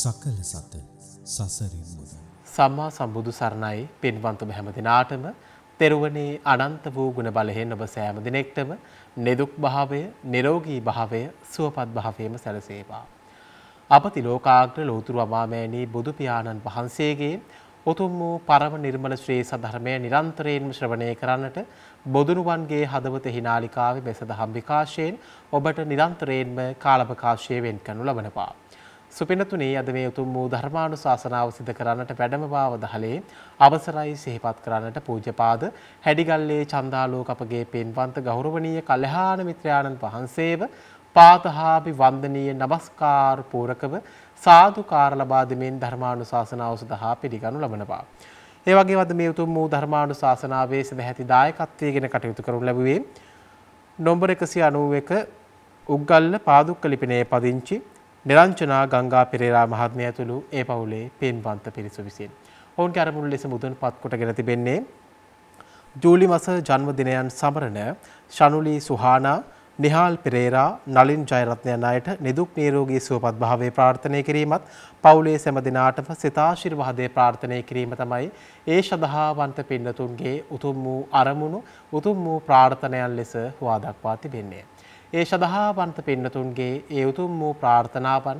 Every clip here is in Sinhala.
සකල සත සසරින් මුද. සම්මා සම්බුදු සරණයි පින්වන්තම හැම දිනාටම තෙරුවනේ අනන්ත වූ ගුණ බලයෙන් ඔබ සෑම දිනෙකටම නිදුක් භාවය, නිරෝගී භාවය, සුවපත් භාවයම සැලසේවා. අප තිලෝකාග්‍ර ලෝතුරු අමාමෑණී බුදු පියාණන් වහන්සේගේ උතුම් වූ පරම නිර්මල ශ්‍රේ සධර්මය නිරන්තරයෙන්ම ශ්‍රවණය කරන්නට බොදුනුවන්ගේ හදවත හිනාලිකාවේ මෙසදහම් විකාශයෙන් ඔබට නිරන්තරයෙන්ම කාලපකාශය වෙන් කරනු ලබනවා. සුපිනතුනේ අද මේ උතුම් වූ ධර්මානු ශාසනාව සිද කරන්නට වැඩමවාව දහලේ අවසරයි සෙහිපත් කරන්නට පූජපාද හැඩිගල්ලේ චන්දාලෝක අපගේ පෙන්වන්ත ගෞරවනීය කල්ලහාන මිත්‍රයාණන් වහන්සේව පාතහාපි වන්දනීය නමස්කාර පූරකව සාදුකාර ලබා දෙමින් ධර්මානු ශාසනාව සඳහා පිළිගනු ලබනවා. ඒ වගේ වද මේ උතුම් වූ ධර්මානු ශාසනාවේ සදැහැති දායකත්වයගෙන කටයුතු කරනු ලැබුවේ. නොම්බර එකසි අනුව එක උග්ගල්ල පාදුක්ක ලිපිනේ පදිංචි නිරංචනා ගංගා පෙරේරා මහත්මිය ඇතුළු ඒ පවුලේ පින්වන්ත පිරිස විසින්. ඔවුන් අරමුණු ලෙස මුදුන්පත් කොටගෙන තිබෙන්නේ ජූලි මස ජන්මදිනයන් සමරන ශනුලී සුහානා, නිහාල් පෙරේරා, නලින් ජයරත්නයන් අයට නිදුක් නිරෝගී සුවපත් භාවය ප්‍රාර්ථනා කිරීමත් පවුලේ සෑම දිනාටම සිතාශිර්වාදයේ ප්‍රාර්ථනා කිරීම තමයි ඒ ශදහාවන්ත පින්නතුන්ගේ උතුම් වූ අරමුණු උතුම් වූ ප්‍රාර්ථනයන් ලෙස හුවා දක්වා තිබෙන්නේ. ඒ සදහාවන්ත පින්නතුන්ගේ ඒ උතුම් වූ ප්‍රාර්ථනාවන්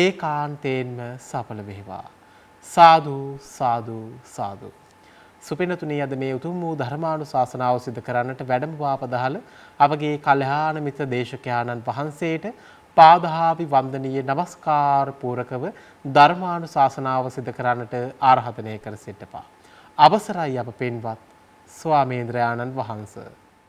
ඒ කාන්තයෙන්ම සඵල වෙහිවා. සාධූ සාධූ සාධූ. සුපිනතුනී අද මේ උතුම් වූ ධර්මාණු ශාසනාව සිද කරන්නට වැඩම පාපදහල අපගේ කල්හාන මිත දේශකයාණන් වහන්සේට පාදහාපි වන්දනීය නමස්කාර පූරකව ධර්මාණු ශාසනාව සිද කරන්නට ආරහතනය කර සිටපා. අවසරයි අප පෙන්වත් ස්වාමේන්ද්‍රයාණන් වහන්සේ.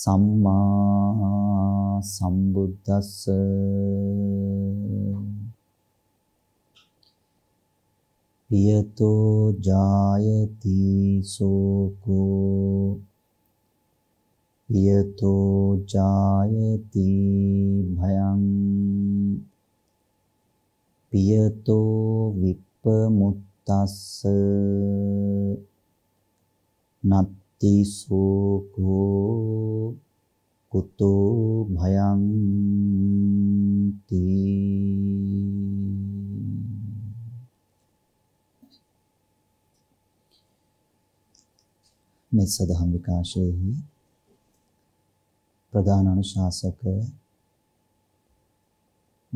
සම්මා සම්බුද්දස්ස පියතෝ ජායති සෝකෝ පියතෝ ජායති භයං පියතෝ විප්පමුත්තස්ස නත් තිසෝකෝ කුතෝ භයං මේ සදහම් විකාශයේහි ප්‍රධාන අනුශාසක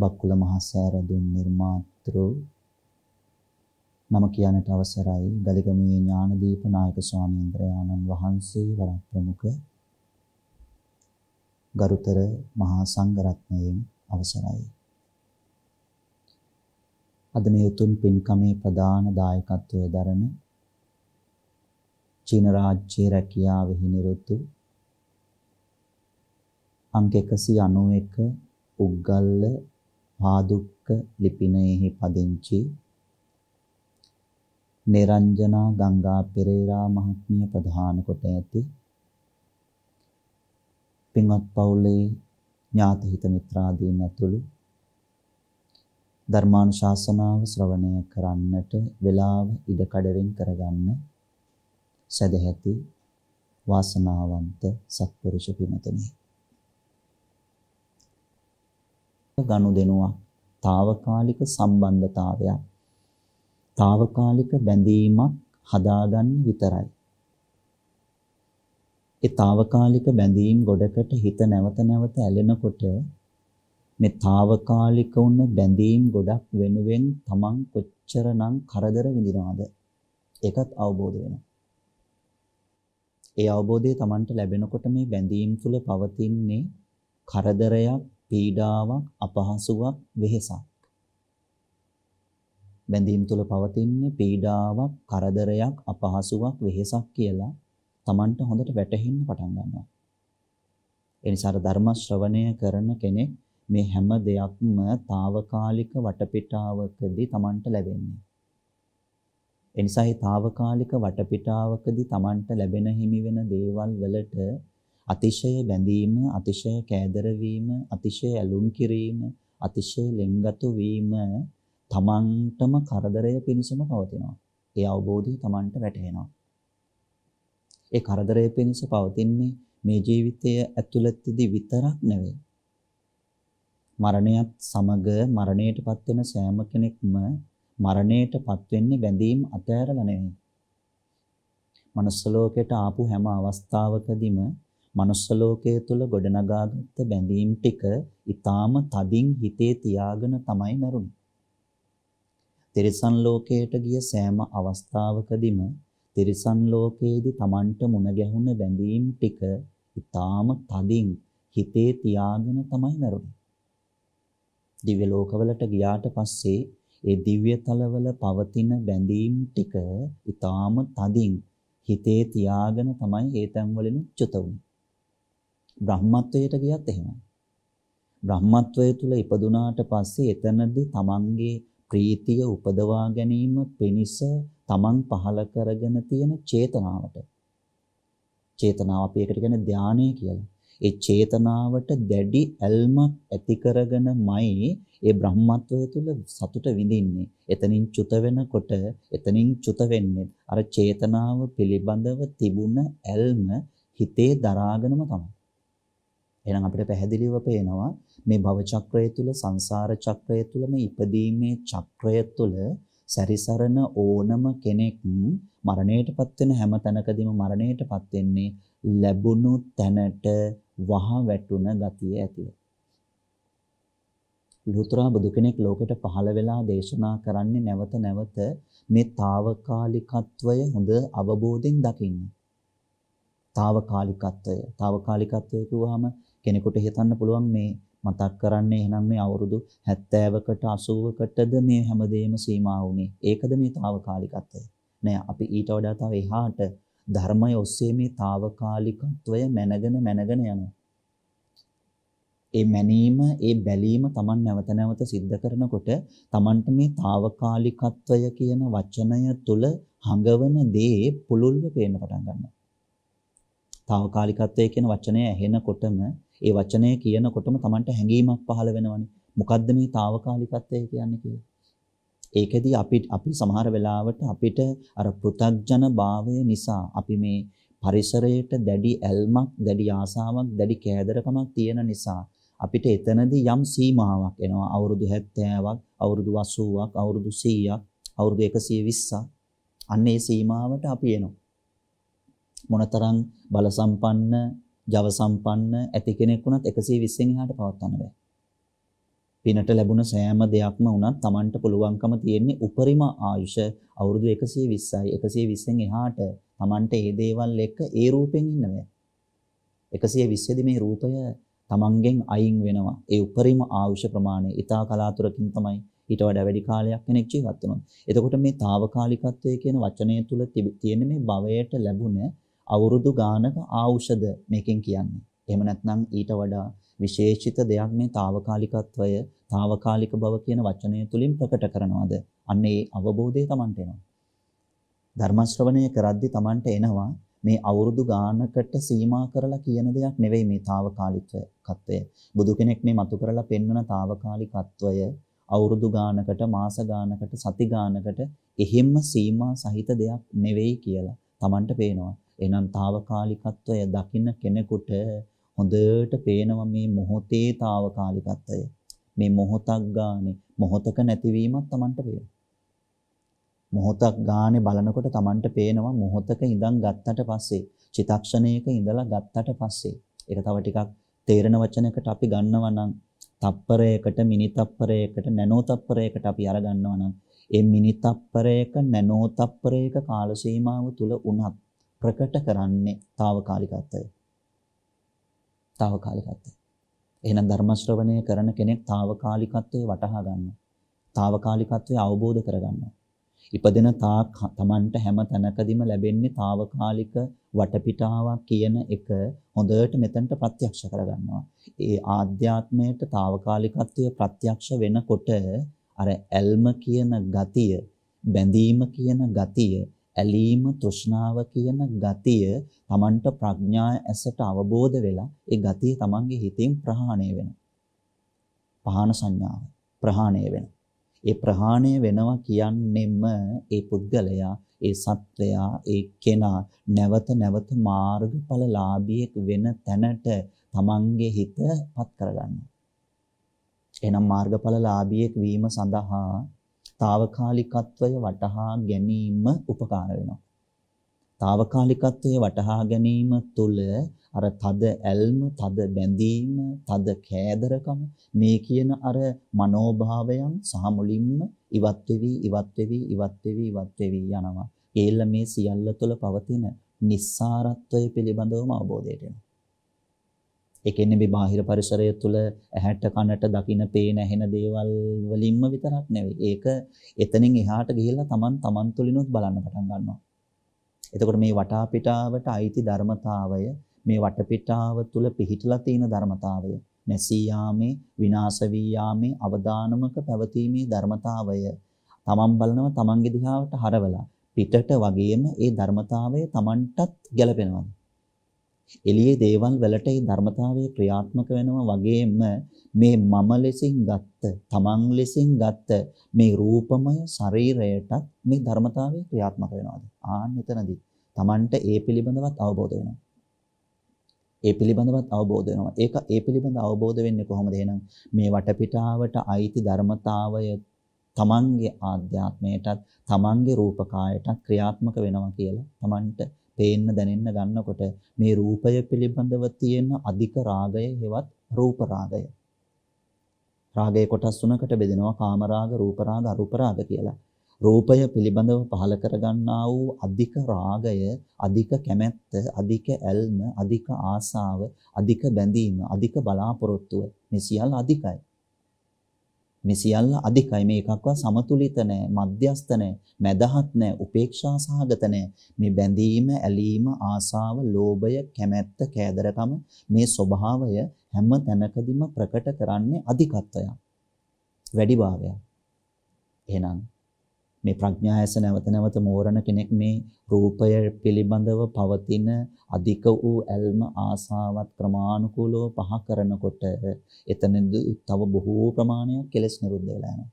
බක්කුල මහසෑර දුන් නිර්මාතෘ නම කියන්නට අවසරයි ගලිගමුවේ ඥානදීප නායක ස්වාමීන් වහන්සේ වරක් ප්‍රමුඛ ගරුතර මහා සංඝරත්නයෙන් අවසරයි අද මේ උතුම් පින්කමේ ප්‍රධාන දායකත්වය දරන චීන රාජ්‍ය රැකියාවෙහි නිරුතු අංක 191 උග්ගල්ල පාදුක්ක ලිපිනයෙහි පදිංචි නිරංජනා ගංගා පෙරේරා මහත්මිය ප්‍රධාන කොට ඇති පින්වත් පවුලේ ඥාති හිත මිත්‍රාදීන් ඇතුළු ධර්මානුශාසනාව ශ්‍රවණය කරන්නට වේලාව ඉඩකඩවෙන් කරගන්න සදැහැති වාසනාවන්ත සත්පුරුෂ පිමතුනි ගනුදෙනුවක් తాවකාලික සම්බන්ධතාවයක් తాවකාලික බැඳීමක් හදාගන්න විතරයි. ඒ తాවකාලික බැඳීම් ගොඩකට හිත නැවත නැවත ඇලෙනකොට මේ తాවකාලික උන බැඳීම් ගොඩක් වෙනුවෙන් Taman කොච්චරනම් කරදර විඳිනවද? ඒකත් අවබෝධ වෙනවා. ඒ අවබෝධය Tamanට ලැබෙනකොට මේ බැඳීම් තුල පවතින්නේ කරදරයක්, පීඩාවක්, අපහසුාවක්, වෙහෙසක්. බැඳීම් තුල පවතින්නේ පීඩාවක්, කරදරයක්, අපහසුාවක්, වෙහෙසක් කියලා Tamanට හොඳට වැටහෙන්න පටන් ගන්නවා. ඒ නිසා ධර්ම ශ්‍රවණය කරන කෙනෙක් මේ හැම දෙයක්ම తాවකාලික වටපිටාවකදී Tamanට ලැබෙන්නේ. ඒ නිසා මේ తాවකාලික වටපිටාවකදී Tamanට ලැබෙන හිමි වෙන දේවල් වලට අතිශය බැඳීම, අතිශය කෑදර වීම, අතිශය ඇලුම් කිරීම, අතිශය ලෙන්ගතු වීම තමන්ටම කරදරය පිණිසම පවතිනවා. ඒ අවබෝධය තමන්ට වැටහෙනවා. ඒ කරදරය පිණිස පවතින්නේ මේ ජීවිතය ඇතුළතදී විතරක් නෙවෙයි. මරණයත් සමග මරණයටපත් වෙන සෑම කෙනෙක්ම මරණයටපත් වෙන්නේ බැඳීම් අතහැරලා නෙවෙයි. manuss ලෝකයට ආපු හැම අවස්ථාවකදීම manuss ලෝකයේ තුල ගොඩනගාගත්ත බැඳීම් ටික ඊටාම තදින් හිතේ තියාගෙන තමයි මරුනේ. තිරිසන් ලෝකයට ගිය සෑම අවස්ථාවකදීම තිරිසන් ලෝකයේදී Tamanට මුණ ගැහුන බැඳීම් ටික ඊටාම තදින් හිතේ තියාගෙන තමයි මැරුනේ. දිව්‍ය ලෝකවලට ගියාට පස්සේ ඒ දිව්‍ය තලවල පවතින බැඳීම් ටික ඊටාම තදින් හිතේ තියාගෙන තමයි ඒ තැන්වලින් චුත වුනේ. බ්‍රහ්මත්වයට ගියත් එහෙමයි. බ්‍රහ්මත්වය තුල ඉපදුනාට පස්සේ එතනදී Tamanගේ ප්‍රීතිය උපදවා ගැනීම පිණිස තමන් පහල කරගෙන තියෙන චේතනාවට චේතනාව අපි ඒකට කියන්නේ ධානය කියලා. ඒ චේතනාවට දැඩි ඇල්මක් ඇති කරගෙනමයි ඒ බ්‍රහ්මත්වය තුල සතුට විඳින්නේ. එතනින් චුත වෙනකොට එතනින් චුත වෙන්නේ අර චේතනාව පිළිබඳව තිබුණ ඇල්ම හිතේ දරාගෙනම තමයි. එහෙනම් අපිට පැහැදිලිව පේනවා මේ භව චක්‍රය තුල සංසාර චක්‍රය තුල මේ ඉපදීමේ චක්‍රය තුල සැරිසරන ඕනම කෙනෙක් මරණයටපත් වෙන හැම තැනකදීම මරණයටපත් වෙන්නේ ලැබුණු තැනට වහ වැටුණ ගතිය ඇතිව. ලෝතර බුදු කෙනෙක් ලෝකෙට පහළ වෙලා දේශනා කරන්නේ නැවත නැවත මේ తాවකාලිකත්වය හොඳ අවබෝධයෙන් දකින්න. తాවකාලිකත්වය. తాවකාලිකත්වය කියුවාම කෙනෙකුට හිතන්න පුළුවන් මේ මතක් කරන්නේ එහෙනම් මේ අවුරුදු 70කට 80කටද මේ හැමදේම සීමා වුනේ. ඒකද මේ తాවකාලිකත්වය. නෑ අපි ඊට වඩා තව එහාට ධර්මය ඔස්සේ මේ తాවකාලිකත්වය මැනගෙන මැනගෙන යනවා. ඒ මැනීම, ඒ බැලීම Taman නැවත නැවත සිද්ධ කරනකොට Tamanට මේ తాවකාලිකත්වය කියන වචනය තුල හඟවන දේ පුළුල්ව පේන්න පටන් ගන්නවා. తాවකාලිකත්වය කියන වචනය ඇහෙනකොටම ඒ වචනය කියනකොටම Tamanට හැඟීමක් පහළ වෙනවනේ. මොකද්ද මේ తాවකාලිකත්වය කියන්නේ කියලා. ඒකෙදි අපි අපි සමහර වෙලාවට අපිට අර පෘථග්ජන භාවය නිසා අපි මේ පරිසරයට දැඩි ඇල්මක්, දැඩි ආසාවක්, දැඩි කෑදරකමක් තියෙන නිසා අපිට එතනදී යම් සීමාවක් එනවා. අවුරුදු 70ක්, අවුරුදු 80ක්, අවුරුදු 100ක්, අවුරුදු 120ක් අන්න ඒ සීමාවට අපි එනවා. මොනතරම් බලසම්පන්න ජව සම්පන්න ඇති කෙනෙක් වුණත් 120 එහාට පවත්වන්න බෑ. පිනට ලැබුණ සෑම දෙයක්ම වුණත් Tamanට පුළුවන්කම තියෙන්නේ උපරිම ආයුෂ අවුරුදු 120යි 120න් එහාට Tamanට මේ දේවල් එක්ක ඒ රූපෙන් ඉන්න බෑ. 120 දී මේ රූපය Tamanගෙන් අයින් වෙනවා. ඒ උපරිම ආයුෂ ප්‍රමාණය ඊටා කලාතුරකින් තමයි ඊට වඩා වැඩි කාලයක් කෙනෙක් ජීවත් වෙනවා. එතකොට මේ తాවකාලිකත්වය කියන වචනය තුල තියෙන මේ භවයට ලැබුණ අවුරුදු ගානක ආෞෂධ මේකෙන් කියන්නේ. එහෙම නැත්නම් ඊට වඩා විශේෂිත දෙයක් මේ తాවකාලිකත්වය, తాවකාලික බව කියන වචනය තුලින් ප්‍රකට කරනවාද? අන්න ඒ අවබෝධය Tamanට එනවා. ධර්ම ශ්‍රවණය කරද්දී Tamanට එනවා මේ අවුරුදු ගානකට සීමා කරලා කියන දෙයක් නෙවෙයි මේ తాවකාලිකත්වය. බුදු කෙනෙක් මේ මතු කරලා පෙන්වන తాවකාලිකත්වය අවුරුදු ගානකට මාස ගානකට සති ගානකට එහෙම්ම සීමා සහිත දෙයක් නෙවෙයි කියලා Tamanට පේනවා. එහෙනම් తాවකාලිකත්වය දකින්න කෙනෙකුට හොඳට පේනවා මේ මොහොතේ తాවකාලිකත්වය. මේ මොහොතක් ගානේ මොහොතක නැතිවීමක් Tamanට පේනවා. මොහොතක් ගානේ බලනකොට Tamanට පේනවා මොහොතක ඉඳන් ගත්තට පස්සේ චිතක්ෂණයක ඉඳලා ගත්තට පස්සේ ඒක තව ටිකක් තේරෙන වචනයකට අපි ගන්නවා නම් තප්පරයකට මිනිතප්පරයකට නැනෝ තප්පරයකට අපි අරගන්නවා නම් ඒ මිනිතප්පරයක නැනෝ තප්පරයක කාල සීමාව තුල උනත් ප්‍රකට කරන්නේ తాවකාලිකත්වය. తాවකාලිකත්වය. එහෙනම් ධර්ම ශ්‍රවණය කරන කෙනෙක් తాවකාලිකත්වයේ වටහා ගන්නවා. తాවකාලිකත්වයේ අවබෝධ කරගන්නවා. ඉපදෙන තාක් තමන්ට හැම තැනකදීම ලැබෙන්නේ తాවකාලික වටපිටාවක් කියන එක හොඳට මෙතනට ප්‍රත්‍යක්ෂ කරගන්නවා. ඒ ආධ්‍යාත්මයට తాවකාලිකත්වය ප්‍රත්‍යක්ෂ වෙනකොට අර ඇල්ම කියන ගතිය, බැඳීම කියන ගතිය ඇලීම තෘෂ්ණාව කියන ගතිය Tamanට ප්‍රඥා ඇසට අවබෝධ වෙලා ඒ ගතිය Tamanගේ හිතෙන් ප්‍රහාණය වෙනවා. පහන සංඥාව ප්‍රහාණය වෙනවා. ඒ ප්‍රහාණය වෙනවා කියන්නේම ඒ පුද්ගලයා ඒ සත්වයා ඒ කෙනා නැවත නැවත මාර්ගඵලලාභියෙක් වෙන තැනට Tamanගේ හිතපත් කරගන්නවා. එහෙනම් මාර්ගඵලලාභියෙක් වීම සඳහා తాවකාලිකත්වය වටහා ගැනීම උපකාර වෙනවා. తాවකාලිකත්වයේ වටහා ගැනීම තුළ අර තද ඇල්ම, තද බැඳීම, තද කෑදරකම මේ කියන අර මනෝභාවයන් සහ මුලින්ම ඉවත් වෙවි, ඉවත් වෙවි, ඉවත් වෙවි, ඉවත් වෙවි යනවා. ඒල මේ සියල්ල තුළ පවතින නිස්සාරත්වය පිළිබඳවම අවබෝධයට එනවා. ඒ කියන්නේ මේ බාහිර පරිසරය තුළ ඇහැට කනට දකින පේන ඇහෙන දේවල් වලින්ම විතරක් නෙවෙයි. ඒක එතනින් එහාට ගිහිල්ලා Taman Taman තුලිනුත් බලන්න පටන් ගන්නවා. එතකොට මේ වටාපිටාවට අයිති ධර්මතාවය මේ වටපිටාව තුළ පිහිටලා තියෙන ධර්මතාවය නැසී යාමේ විනාශ වී යාමේ අවදානමක පැවතීමේ ධර්මතාවය Taman බලනවා Tamanගේ දිහාවට හරවලා පිටට වගේම ඒ ධර්මතාවය Tamanටත් ගැලපෙනවා. එළියේ දේවල් වලට මේ ධර්මතාවය ක්‍රියාත්මක වෙනවා වගේම මේ මම ලෙසින් ගත්ත, තමන් ලෙසින් ගත්ත මේ රූපමය ශරීරයටත් මේ ධර්මතාවය ක්‍රියාත්මක වෙනවාද? ආන්න එතනදී තමන්ට ඒ පිළිබඳවත් අවබෝධ වෙනවා. ඒ පිළිබඳවත් අවබෝධ වෙනවා. ඒක ඒ පිළිබඳ අවබෝධ වෙන්නේ කොහොමද එහෙනම්? මේ වටපිටාවට අයිති ධර්මතාවය තමන්ගේ ආධ්‍යාත්මයටත් තමන්ගේ රූපකායටත් ක්‍රියාත්මක වෙනවා කියලා තමන්ට පේන්න දැනෙන්න ගන්නකොට මේ රූපය පිළිබඳව තියෙන අධික රාගය හෙවත් රූප රාගය. රාගයේ කොටස් තුනකට බෙදෙනවා කාම රාග, රූප රාග, අරූප රාග කියලා. රූපය පිළිබඳව පහල කරගන්නා වූ අධික රාගය, අධික කැමැත්ත, අධික ඇල්ම, අධික ආසාව, අධික බැඳීම, අධික බලාපොරොත්තුව මේ සියල්ල අධිකයි. මේ සියල්ල අධිකයි මේ එකක්වත් සමතුලිත නැහැ මධ්‍යස්ත නැහැ මැදහත් නැහැ උපේක්ෂා සහගත නැහැ මේ බැඳීම ඇලීම ආසාව ලෝභය කැමැත්ත කෑදරකම මේ ස්වභාවය හැම තැනකදීම ප්‍රකට කරන්නේ අධිකත්වයක් වැඩිභාවයක් එහෙනම් මේ ප්‍රඥා ඇස නැවත නැවත මෝරණ කෙනෙක් මේ රූපය පිළිබඳව පවතින අධික වූ ඇල්ම ආසාවත් ක්‍රමානුකූලව පහ කරනකොට එතනදී තව බොහෝ ප්‍රමාණයක් කෙලස් නිරුද්ධ වෙලා යනවා.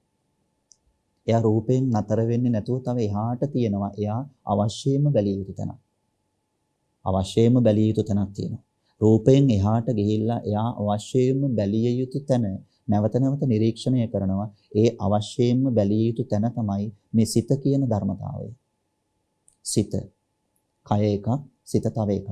එයා රූපයෙන් නතර වෙන්නේ නැතුව තව එහාට තියෙනවා. එයා අවශ්‍යම බැලිය යුතු තැනක්. අවශ්‍යම බැලිය යුතු තැනක් තියෙනවා. රූපයෙන් එහාට ගිහිල්ලා එයා අවශ්‍යම බැලිය යුතු තැන නැවත නැවත නිරීක්ෂණය කරනවා ඒ අවශ්‍යයෙන්ම බැලිය යුතු තැන තමයි මේ සිත කියන ධර්මතාවය සිත කය එකක් සිත තව එකක්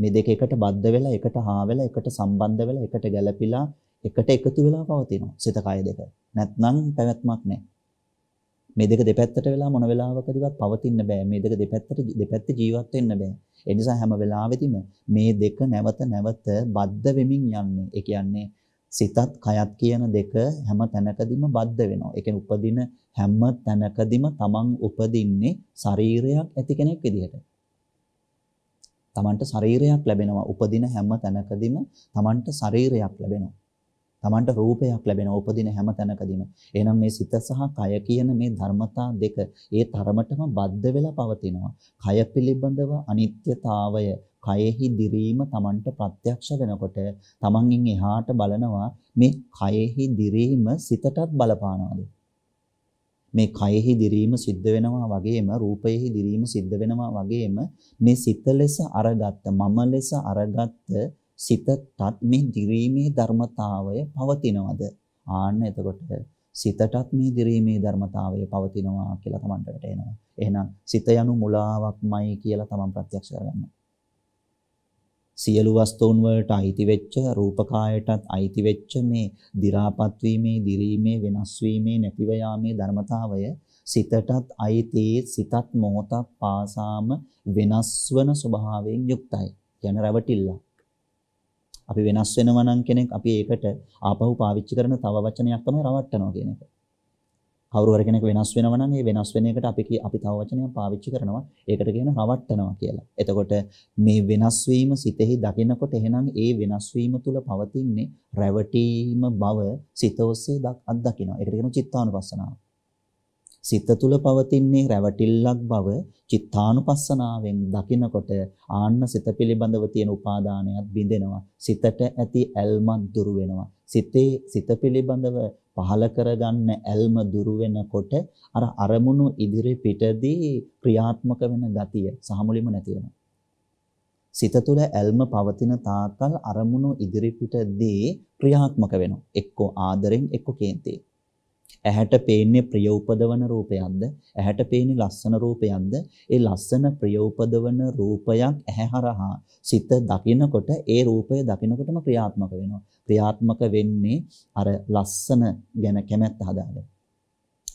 මේ දෙක එකට බද්ධ වෙලා එකට හා වෙලා එකට සම්බන්ධ වෙලා එකට ගැළපිලා එකට එකතු වෙලා පවතිනවා සිත කය දෙක නැත්නම් පැවැත්මක් නැහැ මේ දෙක දෙපැත්තට වෙලා මොන වෙලාවකදීවත් පවතින්න බෑ මේ දෙක දෙපැත්තට දෙපැත්ත ජීවත් වෙන්න බෑ ඒ නිසා හැම වෙලාවෙදීම මේ දෙක නැවත නැවත බද්ධ වෙමින් යන්නේ ඒ කියන්නේ සිතත් කයත් කියන දෙක හැම තැනකදීම බද්ධ වෙනවා. ඒ කියන්නේ උපදින හැම තැනකදීම තමන් උපදින්නේ ශරීරයක් ඇති කෙනෙක් විදිහට. තමන්ට ශරීරයක් ලැබෙනවා. උපදින හැම තැනකදීම තමන්ට ශරීරයක් ලැබෙනවා. තමන්ට රූපයක් ලැබෙනවා උපදින හැම තැනකදීම. එහෙනම් මේ සිත සහ කය කියන මේ ධර්මතා දෙක ඒ තරමටම බද්ධ වෙලා පවතිනවා. කය පිළිබඳව අනිත්‍යතාවය කයෙහි දිරීම Tamanට ප්‍රත්‍යක්ෂ වෙනකොට Tamanගෙන් එහාට බලනවා මේ කයෙහි දිරීම සිතටත් බලපානවාද මේ කයෙහි දිරීම සිද්ධ වෙනවා වගේම රූපයෙහි දිරීම සිද්ධ වෙනවා වගේම මේ සිත ලෙස අරගත්ත මම ලෙස අරගත්ත සිතටත් මේ දිරීමේ ධර්මතාවය පවතිනවද ආන්න එතකොට සිතටත් මේ දිරීමේ ධර්මතාවය පවතිනවා කියලා තමන්ට වැටෙනවා එහෙනම් සිත යනු මුලාවක්මයි කියලා තමන් ප්‍රත්‍යක්ෂ කරගන්නවා සියලු වස්තුන් වලට අයිති වෙච්ච රූප කායයටත් අයිති වෙච්ච මේ දි รา පත් වීමේ දිරීමේ වෙනස් වීමේ නැතිව යාමේ ධර්මතාවය සිතටත් අයිති සිතත් මොහොතක් පාසාම වෙනස් වන ස්වභාවයෙන් යුක්තයි යන රැවටිල්ලක් අපි වෙනස් වෙනවා නම් කෙනෙක් අපි ඒකට ආපහු පාවිච්චි කරන තව වචනයක් තමයි රවට්ටනවා කියන එක. කවුරු හරි කෙනෙක් වෙනස් වෙනවා නම් ඒ වෙනස් වෙන එකට අපි අපි තව වචනයක් පාවිච්චි කරනවා. ඒකට කියන රවට්ටනවා කියලා. එතකොට මේ වෙනස් වීම සිතෙහි දකිනකොට එහෙනම් ඒ වෙනස් වීම තුල පවතින්නේ රැවටීම බව සිත ඔස්සේ අත්දකිනවා. ඒකට කියන චිත්තානුපස්සනාව. සිත තුල පවතින්නේ රැවටිල්ලක් බව චිත්තානුපස්සනාවෙන් දකිනකොට ආන්න සිත පිළිබඳව තියෙන උපාදානයත් බිඳෙනවා. සිතට ඇති ඇල්මත් දුරු වෙනවා. සිතේ සිත පිළිබඳව පහල කරගන්න ඇල්ම දුරු වෙනකොට අර අරමුණු ඉදිරි පිටදී ක්‍රියාත්මක වෙන ගතිය සහමුලින්ම නැති වෙනවා. සිත තුළ ඇල්ම පවතින තාකල් අරමුණු ඉදිරි පිටදී ක්‍රියාත්මක වෙනවා. එක්කෝ ආදරෙන් එක්කෝ කේන්තියෙන්. ඇහැට පේන්නේ ප්‍රිය උපදවන රූපයක්ද ඇහැට පේන්නේ ලස්සන රූපයක්ද ඒ ලස්සන ප්‍රිය උපදවන රූපයක් ඇහැ හරහා සිත දකිනකොට ඒ රූපය දකිනකොටම ක්‍රියාත්මක වෙනවා ක්‍රියාත්මක වෙන්නේ අර ලස්සන ගැන කැමැත්ත හදාගෙන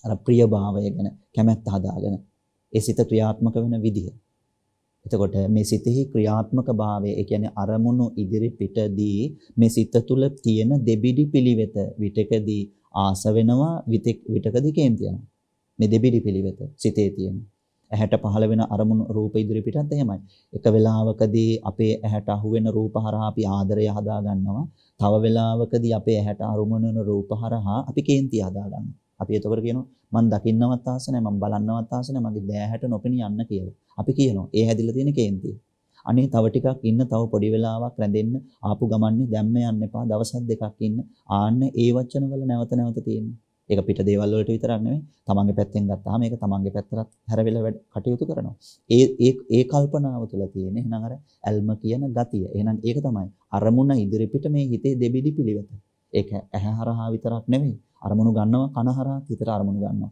අර ප්‍රියභාවය ගැන කැමැත්ත හදාගෙන ඒ සිත ක්‍රියාත්මක වෙන විදිහ එතකොට මේ සිතෙහි ක්‍රියාත්මක භාවය ඒ කියන්නේ අරමුණු ඉදිරි පිටදී මේ සිත තුල තියෙන දෙබිඩි පිළිවෙත විටකදී ආස වෙනවා විතෙක් විතකදී කේන්ති යනවා. මේ දෙබිඩි පිළිවෙත සිතේ තියෙන. ඇහැට පහළ වෙන අරමුණු රූප ඉදිරි පිටත් එහෙමයි. එක වෙලාවකදී අපේ ඇහැට අහුවෙන රූප හරහා අපි ආදරය හදා ගන්නවා. තව වෙලාවකදී අපේ ඇහැට අරමුණු වෙන රූප හරහා අපි කේන්ති හදා ගන්නවා. අපි එතකොට කියනවා මම දකින්නවත් ආස නැහැ මම බලන්නවත් ආස නැහැ මගේ දෑහැට නොපෙනී යන්න කියලා. අපි කියනවා ඒ හැදිලා තියෙන කේන්තිය. අනේ තව ටිකක් ඉන්න තව පොඩි වෙලාවක් රැඳෙන්න ආපු ගමන්නේ දැම්ම යන්න එපා දවස් දෙකක් ඉන්න ආන්න ඒ වචනවල නැවත නැවත තියෙන්නේ ඒක පිට දේවල් වලට විතරක් නෙමෙයි තමන්ගේ පැත්තෙන් ගත්තාම ඒක තමන්ගේ පැත්තට හැරවිලා වැඩ කටයුතු කරනවා ඒ ඒ ඒ කල්පනාව තුළ තියෙන එහෙනම් අර ඇල්ම කියන ගතිය එහෙනම් ඒක තමයි අරමුණ ඉදිරි පිට මේ හිතේ දෙබිඩි පිළිවෙත ඒක ඇහැ හරහා විතරක් නෙමෙයි අරමුණු ගන්නවා කන හරහා හිතට අරමුණු ගන්නවා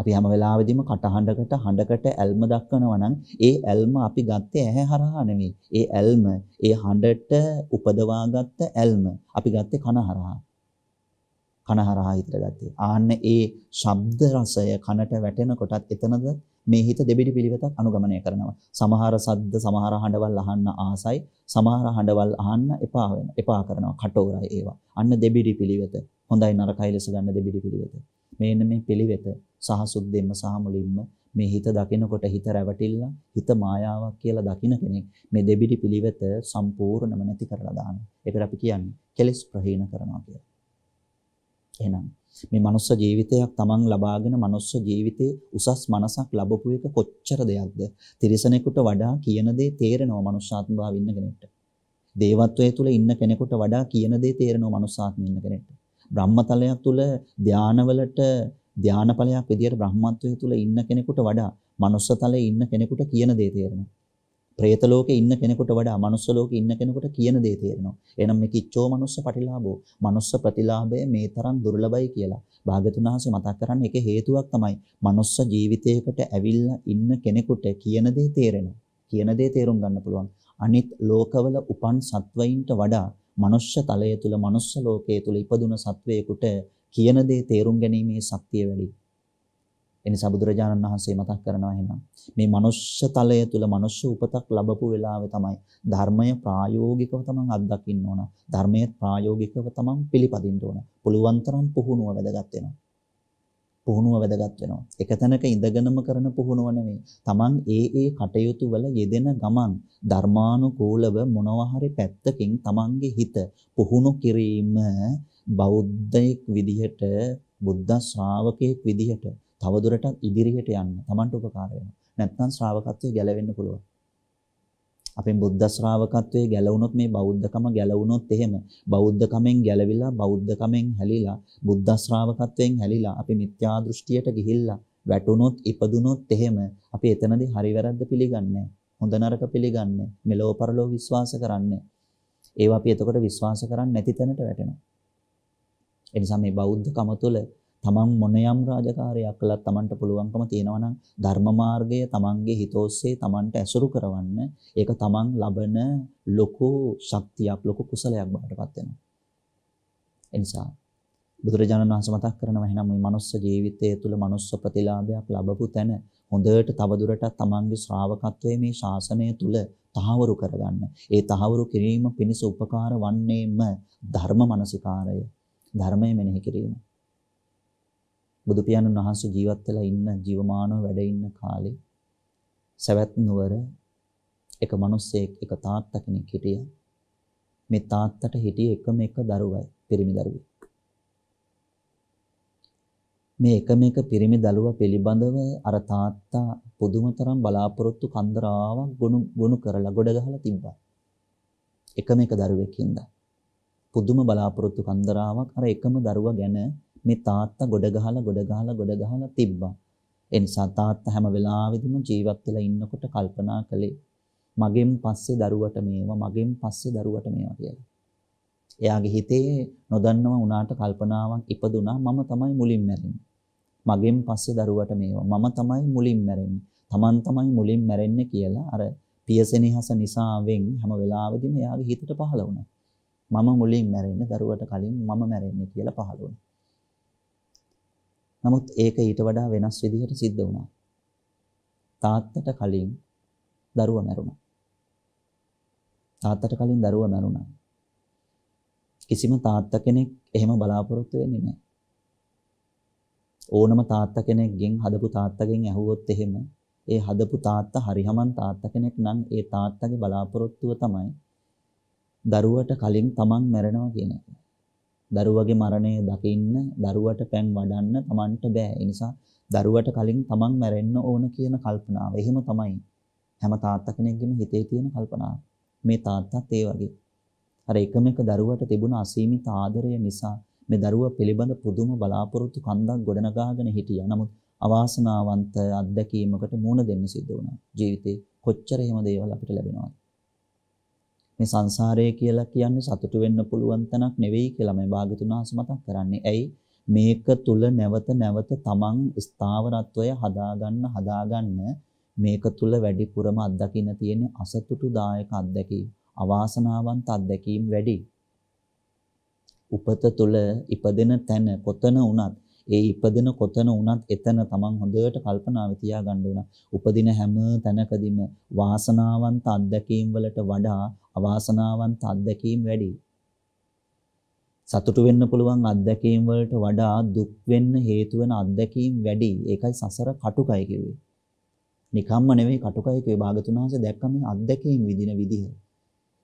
අපි හැම වෙලාවෙදීම කටහඬකට හඬකට ඇල්ම දක්වනවා නම් ඒ ඇල්ම අපි ගත්තේ ඇහැ හරහා නෙවෙයි. ඒ ඇල්ම ඒ හඬට උපදවාගත්ත ඇල්ම අපි ගත්තේ කන හරහා. කන හරහා හිතට ගත්තේ. ආන්න ඒ ශබ්ද රසය කනට වැටෙනකොටත් එතනද මේ හිත දෙබිඩි පිළිවෙතක් අනුගමනය කරනවා. සමහර සද්ද සමහර හඬවල් අහන්න ආසයි, සමහර හඬවල් අහන්න එපා එපා කරනවා. කටෝරයි ඒවා. අන්න දෙබිඩි පිළිවෙත. හොඳයි නරකයි ලෙස ගන්න දෙබිඩි පිළිවෙත. මේන්න මේ පිළිවෙත සහසුද්දෙන්ම සාමුලින්ම මේ හිත දකිනකොට හිත රැවටිලා හිත මායාවක් කියලා දකින කෙනෙක් මේ දෙබිඩි පිළිවෙත සම්පූර්ණම නැති කරලා දානවා. ඒකට අපි කියන්නේ කෙලෙස් ප්‍රහීන කරනවා කියලා. එහෙනම් මේ මනුස්ස ජීවිතයක් Taman ලබාගෙන මනුස්ස ජීවිතේ උසස් මනසක් ලැබපු එක කොච්චර දෙයක්ද? තිරිසනෙකුට වඩා කියන දේ තේරෙනවා මනුෂ්‍යාත්මභාව ඉන්න කෙනෙක්ට. දේවත්වයේ තුල ඉන්න කෙනෙකුට වඩා කියන දේ තේරෙනවා මනුෂ්‍යාත්මෙ ඉන්න කෙනෙක්ට. බ්‍රහ්මතලයක් තුල ධානවලට ධානාපලයක් විදියට බ්‍රහ්මත්වයේ තුල ඉන්න කෙනෙකුට වඩා manuss තලයේ ඉන්න කෙනෙකුට කියන දේ තේරෙනවා. പ്രേත ලෝකේ ඉන්න කෙනෙකුට වඩා manuss ලෝකේ ඉන්න කෙනෙකුට කියන දේ තේරෙනවා. එහෙනම් මේ කිච්චෝ manuss ප්‍රතිලාභෝ. manuss ප්‍රතිලාභය මේ තරම් දුර්ලභයි කියලා. භාගතුන් වහන්සේ මතක් කරන්නේ ඒකේ හේතුවක් තමයි manuss ජීවිතයකට ඇවිල්ලා ඉන්න කෙනෙකුට කියන දේ තේරෙනවා. කියන දේ තේරුම් ගන්න පුළුවන්. අනිත් ලෝකවල උපන් සත්වයින්ට වඩා මනුෂ්‍ය තලය තුල මනුෂ්‍ය ලෝකයේ තුල ඉපදුන සත්වයෙකුට කියන දේ තේරුම් ගැනීමේ ශක්තිය වැඩි. එනිසා බුදුරජාණන් වහන්සේ මතක් කරනවා එහෙනම් මේ මනුෂ්‍ය තලය තුල මනුෂ්‍ය උපතක් ලැබපු වෙලාවේ තමයි ධර්මය ප්‍රායෝගිකව තමන් අත්දකින්න ඕන. ධර්මයේ ප්‍රායෝගිකව තමන් පිළිපදින්න ඕන. පුළුවන් තරම් පුහුණුව වැදගත් වෙනවා. පුහුණුව වැදගත් වෙනවා. එක තැනක ඉඳගෙනම කරන පුහුණුව නෙමෙයි. Taman ඒ ඒ කටයුතු වල යෙදෙන ගමන් ධර්මානුකූලව මොනවා හරි පැත්තකින් Tamanගේ හිත පුහුණු කිරීම බෞද්ධයෙක් විදිහට බුද්ධ ශ්‍රාවකයෙක් විදිහට තවදුරටත් ඉදිරියට යන්න Tamanට උපකාර වෙනවා. නැත්නම් ශ්‍රාවකත්වයේ ගැලවෙන්න පුළුවන්. අපෙන් බුද්ධ ශ්‍රාවකත්වයේ ගැලවුණොත් මේ බෞද්ධකම ගැලවුණොත් එහෙම බෞද්ධකමෙන් ගැලවිලා බෞද්ධකමෙන් හැලිලා බුද්ධ ශ්‍රාවකත්වයෙන් හැලිලා අපි මිත්‍යා දෘෂ්ටියට ගිහිල්ලා වැටුනොත් ඉපදුනොත් එහෙම අපි එතනදී හරි වැරද්ද පිළිගන්නේ හොඳ නරක පිළිගන්නේ මෙලෝ පරලෝ විශ්වාස කරන්නේ ඒවා අපි එතකොට විශ්වාස කරන්නේ නැති තැනට වැටෙනවා ඒ නිසා මේ බෞද්ධකම තුළ තමන් මොනියම් රාජකාරියක් කළත් තමන්ට පුළුවන්කම තියෙනවා නම් ධර්ම මාර්ගය තමන්ගේ හිතෝස්සේ තමන්ට ඇසුරු කරවන්න ඒක තමන් ලබන ලොකු ශක්තියක් ලොකු කුසලයක් බවට පත් වෙනවා. ඒ නිසා බුදුරජාණන් වහන්සේ මතක් කරනවා එහෙනම් මේ මනුස්ස ජීවිතය තුළ මනුස්ස ප්‍රතිලාභයක් ලැබපු තැන හොඳට තවදුරටත් තමන්ගේ ශ්‍රාවකත්වයේ මේ ශාසනය තුළ තහවුරු කරගන්න. ඒ තහවුරු කිරීම පිණිස උපකාර වන්නේම ධර්ම මානසිකාරය ධර්මය මෙනෙහි කිරීම. බුදු පියාණන් වහන්සේ ජීවත් වෙලා ඉන්න ජීවමානව වැඩ ඉන්න කාලේ සවැත් නුවර එක මිනිස්සෙක් එක තාත්තා කෙනෙක් හිටියා. මේ තාත්තට හිටියේ එකම එක දරුවයි, පිරිමි දරුවෙක්. මේ එකම එක පිරිමි දරුවා පිළිබඳව අර තාත්තා පුදුම තරම් බලාපොරොත්තු කන්දරාවක් ගොනු ගොනු කරලා ගොඩ ගහලා තිබ්බා. එකම එක දරුවෙක් ඉඳලා පුදුම බලාපොරොත්තු කන්දරාවක් අර එකම දරුවා ගැන මේ තාත්තා ගොඩ ගහලා ගොඩ ගහලා ගොඩ ගහලා තිබ්බා. ඒ නිසා තාත්තා හැම වෙලාවෙදිම ජීවත් වෙලා ඉන්නකොට කල්පනා කළේ මගෙන් පස්සේ දරුවට මේවා මගෙන් පස්සේ දරුවට මේවා කියලා. එයාගේ හිතේ නොදන්නව වුණාට කල්පනාවක් ඉපදුනා මම තමයි මුලින් මැරෙන්නේ. මගෙන් පස්සේ දරුවට මේවා මම තමයි මුලින් මැරෙන්නේ. Taman තමයි මුලින් මැරෙන්නේ කියලා අර පියසෙනෙහස නිසාවෙන් හැම වෙලාවෙදිම එයාගේ හිතට පහළ වුණා. මම මුලින් මැරෙන්න දරුවට කලින් මම මැරෙන්න කියලා පහළ වුණා. නමුත් ඒක ඊට වඩා වෙනස් විදිහට සිද්ධ වුණා. තාත්තට කලින් දරුවා මැරුණා. තාත්තට කලින් දරුවා මැරුණා. කිසිම තාත්තා කෙනෙක් එහෙම බලාපොරොත්තු වෙන්නේ නැහැ. ඕනම තාත්තා කෙනෙක්ගෙන් හදපු තාත්තගෙන් ඇහුවොත් එහෙම ඒ හදපු තාත්තා හරිහමන් තාත්තා කෙනෙක් නම් ඒ තාත්තගේ බලාපොරොත්තුව තමයි දරුවට කලින් තමන් මැරෙනවා කියන එක. දරුවගේ මරණය දකින්න දරුවට පැන් වඩන්න තමන්ට බෑ. ඒ නිසා දරුවට කලින් තමන් මැරෙන්න ඕන කියන කල්පනාව. එහෙම තමයි හැම තාත්තා කෙනෙක්ගේම හිතේ තියෙන කල්පනාව. මේ තාත්තත් ඒ වගේ. අර එකම එක දරුවට තිබුණ අසීමිත ආදරය නිසා මේ දරුවා පිළිබඳ පුදුම බලාපොරොත්තු කන්දක් ගොඩනගාගෙන හිටියා. නමුත් අවාසනාවන්ත අත්දැකීමකට මුහුණ දෙන්න සිද්ධ වුණා. ජීවිතේ කොච්චර එහෙම දේවල් අපිට ලැබෙනවද? මේ සංසාරය කියලා කියන්නේ සතුටු වෙන්න පුළුවන් තැනක් නෙවෙයි කියලා මම භාගතුන් වහන්සේ මතක් කරන්නේ. ඇයි මේක තුල නැවත නැවත තමන් ස්ථාවරත්වය හදාගන්න හදාගන්න මේක තුල වැඩිපුරම අත්දකින්න තියෙන අසතුටුදායක අත්දැකීම් අවාසනාවන්ත අත්දැකීම් වැඩි. උපත තුල ඉපදෙන තැන කොතන වුණත් ඒ ඉපදෙන කොතන වුණත් එතන තමන් හොඳට කල්පනාව තියාගන්න උනා. උපදින හැම තැනකදීම වාසනාවන්ත අත්දැකීම් වලට වඩා අවාසනාවන්ත අත්දැකීම් වැඩි. සතුටු වෙන්න පුළුවන් අත්දැකීම් වලට වඩා දුක් වෙන්න හේතු වෙන අත්දැකීම් වැඩි. ඒකයි සසර කටුකය කිව්වේ. නිකම්ම නෙවෙයි කටුකය කිව්වේ භාගතුනාංශ දැක්ක මේ අත්දැකීම් විඳින විදිහ.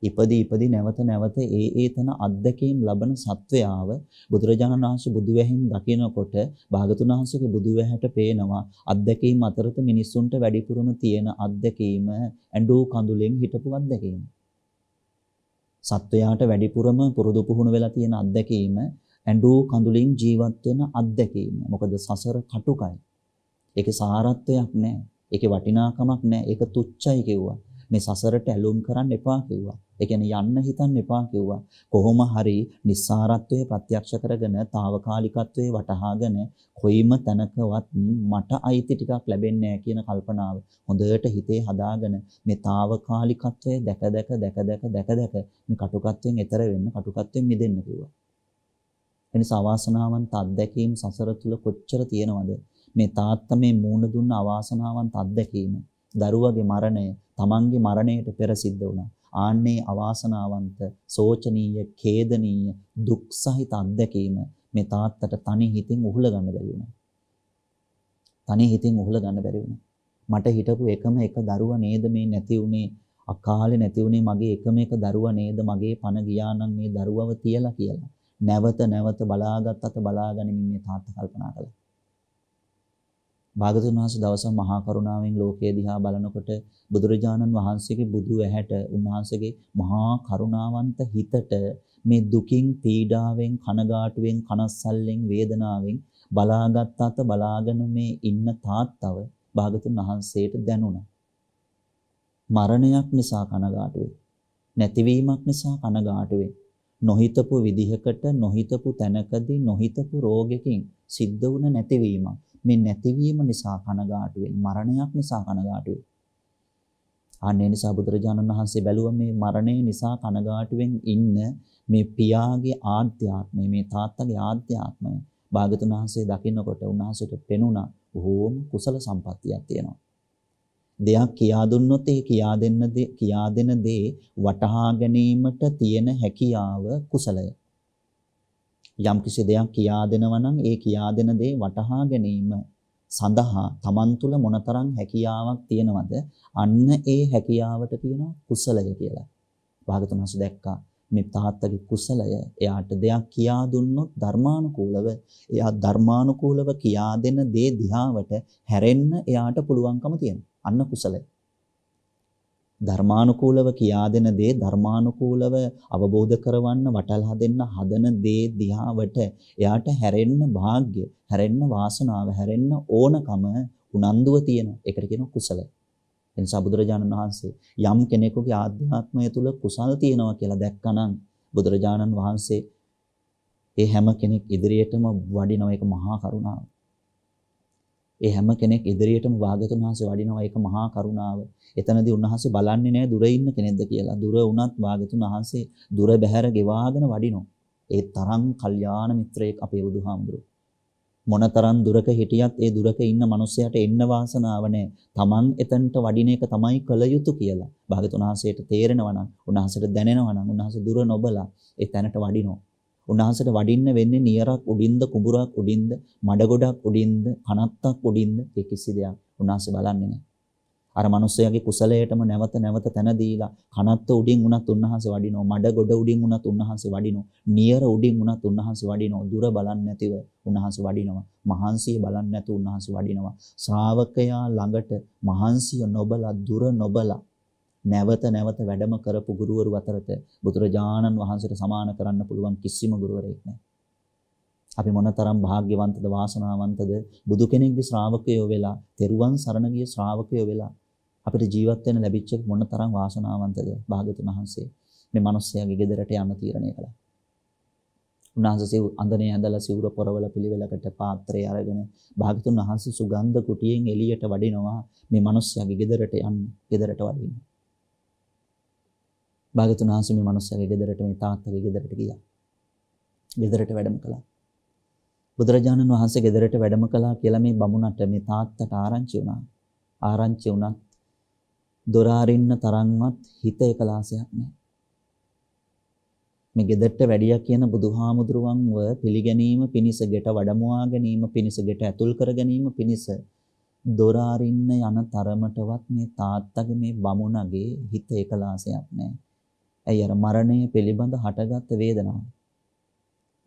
ඉපදී ඉපදී නැවත නැවත ඒ ඒ තන අත්දැකීම් ලබන සත්වයාව බුදුරජාණන් වහන්සේ බුදු වැහින් දකිනකොට භාගතුන් වහන්සේගේ බුදු වැහැට පේනවා අත්දැකීම් අතරත මිනිස්සුන්ට වැඩිපුරම තියෙන අත්දැකීම ඇඬෝ කඳුලෙන් හිටපු අත්දැකීම. සත්වයාට වැඩිපුරම පුරුදු පුහුණු වෙලා තියෙන අත්දැකීම ඇඬූ කඳුලින් ජීවත් වෙන අත්දැකීම. මොකද සසර කටුකයි. ඒකේ සාරත්වයක් නැහැ. ඒකේ වටිනාකමක් නැහැ. ඒක තුච්චයි කිව්වා. මේ සසරට ඇලුම් කරන්න එපා කිව්වා. ඒ කියන්නේ යන්න හිතන්න එපා කිව්වා. කොහොම හරි nissarattwe ප්‍රත්‍යක්ෂ කරගෙන తాවකාලිකත්වයේ වටහාගෙන කොයිම තැනකවත් මට අයිති ටිකක් ලැබෙන්නේ කියන කල්පනාව හොඳට හිතේ හදාගෙන මේ తాවකාලිකත්වයේ දැක දැක දැක දැක දැක දැක මේ කටුකත්වයෙන් එතර වෙන්න කටුකත්වයෙන් මිදෙන්න කිව්වා. එනිසා අවාසනාවන්ත අත්දැකීම් සසර තුල කොච්චර තියෙනවද? මේ තාත්තා මේ මූණ දුන්න අවාසනාවන්ත අත්දැකීම් දරුවගේ මරණය තමන්ගේ මරණයට පෙර සිද්ධ වුණා. ආන්නේ අවාසනාවන්ත සෝචනීය ඛේදනීය දුක් සහිත අත්දැකීම මේ තාත්තට තනි හිතින් උහුල ගන්න බැරි වුණා. තනි හිතින් උහුල ගන්න බැරි වුණා. මට හිටපු එකම එක දරුවා නේද මේ නැති උනේ අකාලේ නැති උනේ මගේ එකම එක දරුවා නේද මගේ පණ ගියා නම් මේ දරුවව තියලා කියලා. නැවත නැවත බලාගත් අත බලාගනිමින් මේ තාත්තා කල්පනා කළා. භාගතුන් වහන්සේ දවස මහා කරුණාවෙන් ලෝකය දිහා බලනකොට බුදුරජාණන් වහන්සේගේ බුදු ඇහැට උන්වහන්සේගේ මහා කරුණාවන්ත හිතට මේ දුකින් පීඩාවෙන් කනගාටුවෙන් කනස්සල්ලෙන් වේදනාවෙන් බලාගත් අත බලාගෙන මේ ඉන්න තාත්තව භාගතුන් වහන්සේට දැනුණා මරණයක් නිසා කනගාටු නැතිවීමක් නිසා කනගාටු නොහිතපු විදිහකට නොහිතපු තැනකදී නොහිතපු රෝගයකින් සිද්ධ වුණ නැතිවීමක් මේ නැතිවීම නිසා කනගාටු වෙන මරණයක් නිසා කනගාටු වෙන. අනේ නිසා බුදුරජාණන් වහන්සේ බැලුවා මේ මරණය නිසා කනගාටුවෙන් ඉන්න මේ පියාගේ ආධ්‍යාත්මය මේ තාත්තගේ ආධ්‍යාත්මය භාගතුන් වහන්සේ දකින්නකොට උන්වහන්සේට පෙනුණා බොහෝම කුසල සම්පත්තියක් තියෙනවා. දෙයක් කියා දුන්නොත් ඒ කියා දෙන්න කියා දෙන දේ වටහා ගැනීමට තියෙන හැකියාව කුසලය. යම්කිසි දෙයක් කියා දෙනවා නම් ඒ කියා දෙන දේ වටහා ගැනීම සඳහා Taman තුල මොනතරම් හැකියාවක් තියෙනවද අන්න ඒ හැකියාවට කියනවා කුසලය කියලා. භාගතුන් හසු දැක්කා මේ තාත්තගේ කුසලය එයාට දෙයක් කියා දුන්නොත් ධර්මානුකූලව එයා ධර්මානුකූලව කියා දෙන දේ දිහාවට හැරෙන්න එයාට පුළුවන්කම තියෙනවා. අන්න කුසලය. ධර්මානුකූලව කියා දෙන දේ ධර්මානුකූලව අවබෝධ කරවන්න වටහා දෙන්න හදන දේ දිහාවට එයාට හැරෙන්න වාග්ය හැරෙන්න වාසනාව හැරෙන්න ඕනකම උනන්දුව තියෙනවා ඒකට කියනවා කුසලය එනිසා බුදුරජාණන් වහන්සේ යම් කෙනෙකුගේ ආධ්‍යාත්මය තුල කුසල් තියෙනවා කියලා දැක්කනම් බුදුරජාණන් වහන්සේ ඒ හැම කෙනෙක් ඉදිරියටම වඩිනවා ඒක මහා කරුණාවක් ඒ හැම කෙනෙක් ඉදිරියටම වාගතුන් වහන්සේ වඩිනවා ඒක මහා කරුණාව. එතනදී උන්වහන්සේ බලන්නේ නැහැ දුර ඉන්න කෙනෙක්ද කියලා. දුර වුණත් වාගතුන් වහන්සේ දුර බැහැර ගෙවාගෙන වඩිනවා. ඒ තරම් කල්යාණ මිත්‍රයෙක් අපේ බුදුහාමුදුරුවෝ. මොනතරම් දුරක හිටියත් ඒ දුරක ඉන්න මිනිසයාට එන්න වාසනාව නැහැ. Taman එතනට වඩින එක තමයි කල යුතු කියලා. භාගතුන් වහන්සේට තේරෙනවා නම්, උන්වහන්සේට දැනෙනවා නම්, උන්වහන්සේ දුර නොබලා ඒ තැනට වඩිනවා. උන්වහන්සේට වඩින්න වෙන්නේ නියරක් උඩින්ද කුඹුරක් උඩින්ද මඩ ගොඩක් උඩින්ද කනත්තක් උඩින්ද ඒ කිසි දෙයක් උන්වහන්සේ බලන්නේ නැහැ. අර මිනිස්සයාගේ කුසලයටම නැවත නැවත තැන දීලා කනත්ත උඩින් උනත් උන්වහන්සේ වඩිනවා මඩ ගොඩ උඩින් උනත් උන්වහන්සේ වඩිනවා නියර උඩින් උනත් උන්වහන්සේ වඩිනවා දුර බලන්නේ නැතිව උන්වහන්සේ වඩිනවා මහන්සිය බලන්නේ නැතුව උන්වහන්සේ වඩිනවා ශ්‍රාවකයා ළඟට මහන්සිය නොබලා දුර නොබලා නැවත නැවත වැඩම කරපු ගුරුවරු අතරත බුදුරජාණන් වහන්සේට සමාන කරන්න පුළුවන් කිසිම ගුරුවරයෙක් නැහැ. අපි මොනතරම් වාග්යවන්තද වාසනාවන්තද බුදු කෙනෙක්ගේ ශ්‍රාවකයෝ වෙලා, තෙරුවන් සරණ ගිය ශ්‍රාවකයෝ වෙලා අපිට ජීවත් වෙන්න ලැබිච්ච මොනතරම් වාසනාවන්තද භාගතුන් වහන්සේ මේ මිනිස්යාගේ ගෙදරට යන්න තීරණය කළා. උන්වහන්සේ අඳනේ ඇඳලා සිවුර පොරවල පිළිවෙලකට පාත්‍රය අරගෙන භාගතුන් වහන්සේ සුගන්ධ කුටියෙන් එළියට වඩිනවා මේ මිනිස්යාගේ ගෙදරට යන්න ගෙදරට වඩින්න භාගතුන් වහන්සේ මේ මනුස්සයාගේ ගෙදරට මේ තාත්තගේ ගෙදරට ගියා. ගෙදරට වැඩම කළා. බුදුරජාණන් වහන්සේ ගෙදරට වැඩම කළා කියලා මේ බමුණට මේ තාත්තට ආරංචි වුණා. ආරංචි වුණත් දොර අරින්න තරම්වත් හිත එකලාසයක් නැහැ. මේ ගෙදරට වැඩියා කියන බුදුහාමුදුරුවන්ව පිළිගැනීම පිණිස ගෙට වඩමුවා ගැනීම පිණිස ගෙට ඇතුල් කර ගැනීම පිණිස දොර අරින්න යන තරමටවත් මේ තාත්තගේ මේ බමුණගේ හිත එකලාසයක් නැහැ. ඇයි අර මරණය පිළිබඳ හටගත් වේදනාව.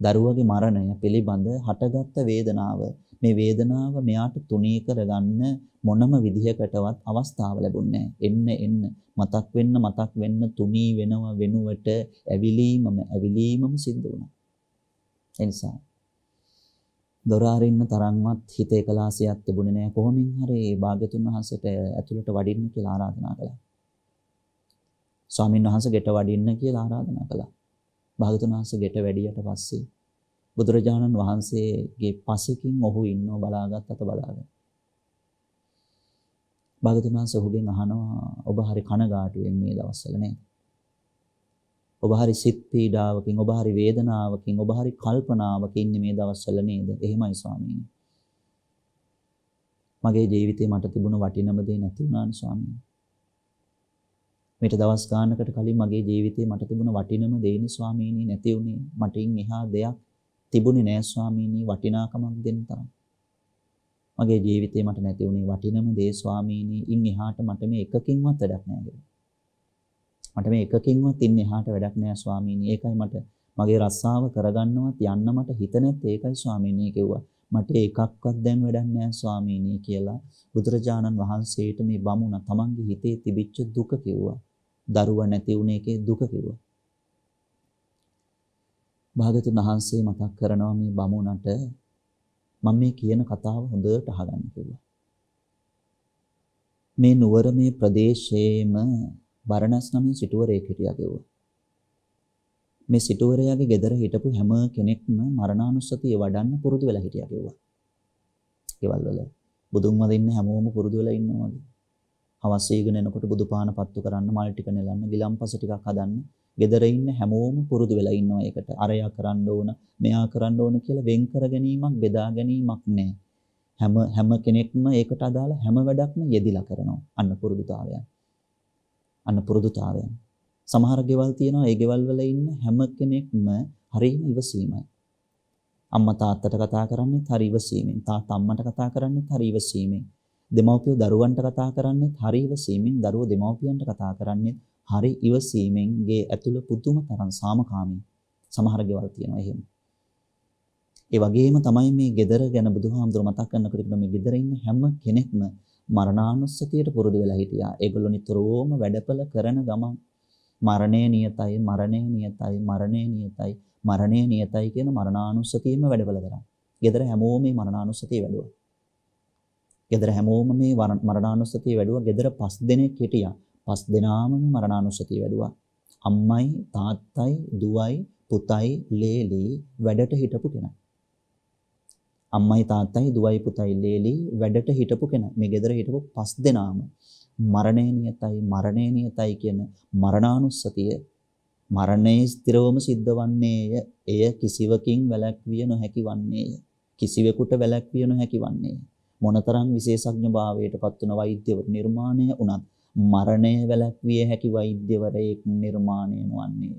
දරුවගේ මරණය පිළිබඳ හටගත් වේදනාව මේ වේදනාව මෙයාට තුනී කරගන්න මොනම විදිහකටවත් අවස්ථාව ලැබුණේ එන්න එන්න මතක් වෙන්න මතක් වෙන්න තුනී වෙනව වෙනුවට ඇවිලීමම ඇවිලීමම සිද්ධ වුණා. එනිසා දොර අරින්න තරම්වත් හිතේ කලාසියක් තිබුණේ නැහැ කොහොමින් හරි භාග්‍යතුන් වහන්සේට ඇතුළට වඩින්න කියලා ආරාධනා කළා. ස්වාමීන් වහන්සේ ගෙට වඩින්න කියලා ආරාධනා කළා. භාගතුන් වහන්සේ ගෙට වැඩියට පස්සේ බුදුරජාණන් වහන්සේගේ පසෙකින් ඔහු ඉන්නව බලාගත් අත බලාගෙන. භාගතුන් වහන්සේ ඔහුගෙන් අහනවා ඔබ හරි කනගාටුවෙන් මේ දවස්වල නේද? ඔබ හරි සිත් පීඩාවකින් ඔබ හරි වේදනාවකින් ඔබ හරි කල්පනාවකින් ඉන්නේ මේ දවස්වල නේද? එහෙමයි ස්වාමීනි. මගේ ජීවිතේ මට තිබුණ වටිනම දේ නැති වුණානේ ස්වාමීනි. මේට දවස් ගානකට කලින් මගේ ජීවිතේ මට තිබුණ වටිනම දෙයිනි ස්වාමීනි නැති වුණේ මටින් එහා දෙයක් තිබුණේ නෑ ස්වාමීනි වටිනාකමක් දෙන්න තරම් මගේ ජීවිතේ මට නැති වුණේ වටිනම දේ ස්වාමීනි ඉන් එහාට මට මේ එකකින්වත් වැඩක් නෑ කියලා මට මේ එකකින්වත් ඉන්න එහාට වැඩක් නෑ ස්වාමීනි. ඒකයි මට මගේ රස්සාව කරගන්නවත් යන්න මට හිත නැත්තේ ඒකයි ස්වාමීනි කිව්වා. මට එකක්වත් දැන් වැඩක් නැහැ ස්වාමීනි කියලා බුදුරජාණන් වහන්සේට මේ බමුණ තමන්ගේ හිතේ තිබිච්ච දුක කිව්වා. දරුව නැති වුණ එකේ දුක කිව්වා. භාගතුන් වහන්සේ මතක් කරනවා මේ බමුණට මම මේ කියන කතාව හොඳට අහගන්න කිව්වා. මේ නුවර මේ ප්‍රදේශයේම බරණස් නමින් සිටුවරයෙක් හිටියා කිව්වා. මේ සිටුවරයාගේ ගෙදර හිටපු හැම කෙනෙක්ම මරණානුස්සතිය වඩන්න පුරුදු වෙලා හිටියා කිව්වා. ගෙවල් වල බුදුන් වදින්න හැමෝම පුරුදු වෙලා ඉන්නවා වගේ. හවස ඉගෙන එනකොට බුදුපාන පත්තු කරන්න, මල් ටික නෙලන්න, ගිලම්පස ටිකක් හදන්න, ගෙදර ඉන්න හැමෝම පුරුදු වෙලා ඉන්නවා ඒකට. අරයා කරන්න ඕන, මෙයා කරන්න ඕන කියලා වෙන් කර ගැනීමක්, බෙදා ගැනීමක් නැහැ. හැම හැම කෙනෙක්ම ඒකට අදාළ හැම වැඩක්ම යෙදිලා කරනවා. අන්න පුරුදුතාවයන්. අන්න පුරුදුතාවයන්. සමහර ගෙවල් තියෙනවා ඒ ගෙවල් වල ඉන්න හැම කෙනෙක්ම හරිම ඉවසීමයි. අම්මා තාත්තට කතා කරන්නේත් හරි ඉවසීමෙන්, තාත්තා අම්මට කතා කරන්නේත් හරි ඉවසීමෙන්, දෙමව්පියෝ දරුවන්ට කතා කරන්නේත් හරි ඉවසීමෙන්, දරුවෝ දෙමව්පියන්ට කතා කරන්නේත් හරි ඉවසීමෙන් ගේ ඇතුළ පුදුම තරම් සාමකාමී සමහර ගෙවල් තියෙනවා එහෙම. ඒ වගේම තමයි මේ gedara ගැන බුදුහාමුදුර මතක් කරනකොට මේ gedara ඉන්න හැම කෙනෙක්ම මරණානුස්සතියට පුරුදු වෙලා හිටියා. ඒගොල්ලෝ නිතරම වැඩපල කරන ගමන් මරණය නියතයි මරණය නියතයි මරණය නියතයි මරණය නියතයි කියන මරණානුස්සතියම වැඩවල කරා. ගෙදර හැමෝම මේ මරණානුස්සතිය වැඩුවා. ගෙදර හැමෝම මේ මරණානුස්සතිය වැඩුවා. ගෙදර පස් දෙනෙක් හිටියා. පස් දෙනාම මේ මරණානුස්සතිය වැඩුවා. අම්මයි තාත්තයි දුවයි පුතයි ලේලි වැඩට හිටපු කෙනා. අම්මයි තාත්තයි දුවයි පුතයි ලේලි වැඩට හිටපු කෙනා. මේ ගෙදර හිටපු පස් දෙනාම මරණය නියතයි මරණය නියතයි කියන මරණානුස්සතිය මරණයේ ස්ථිරවම සිද්ධවන්නේය. එය කිසිවකින් වැළැක්විය නොහැකි වන්නේය. කිසිවෙකුට වැළැක්විය නොහැකි වන්නේය. මොනතරම් විශේෂඥභාවයට පත් වන වෛද්‍යවරු නිර්මාණය වුණත් මරණය වැළැක්විය හැකි වෛද්‍යවරයෙක් නිර්මාණය නොවන්නේය.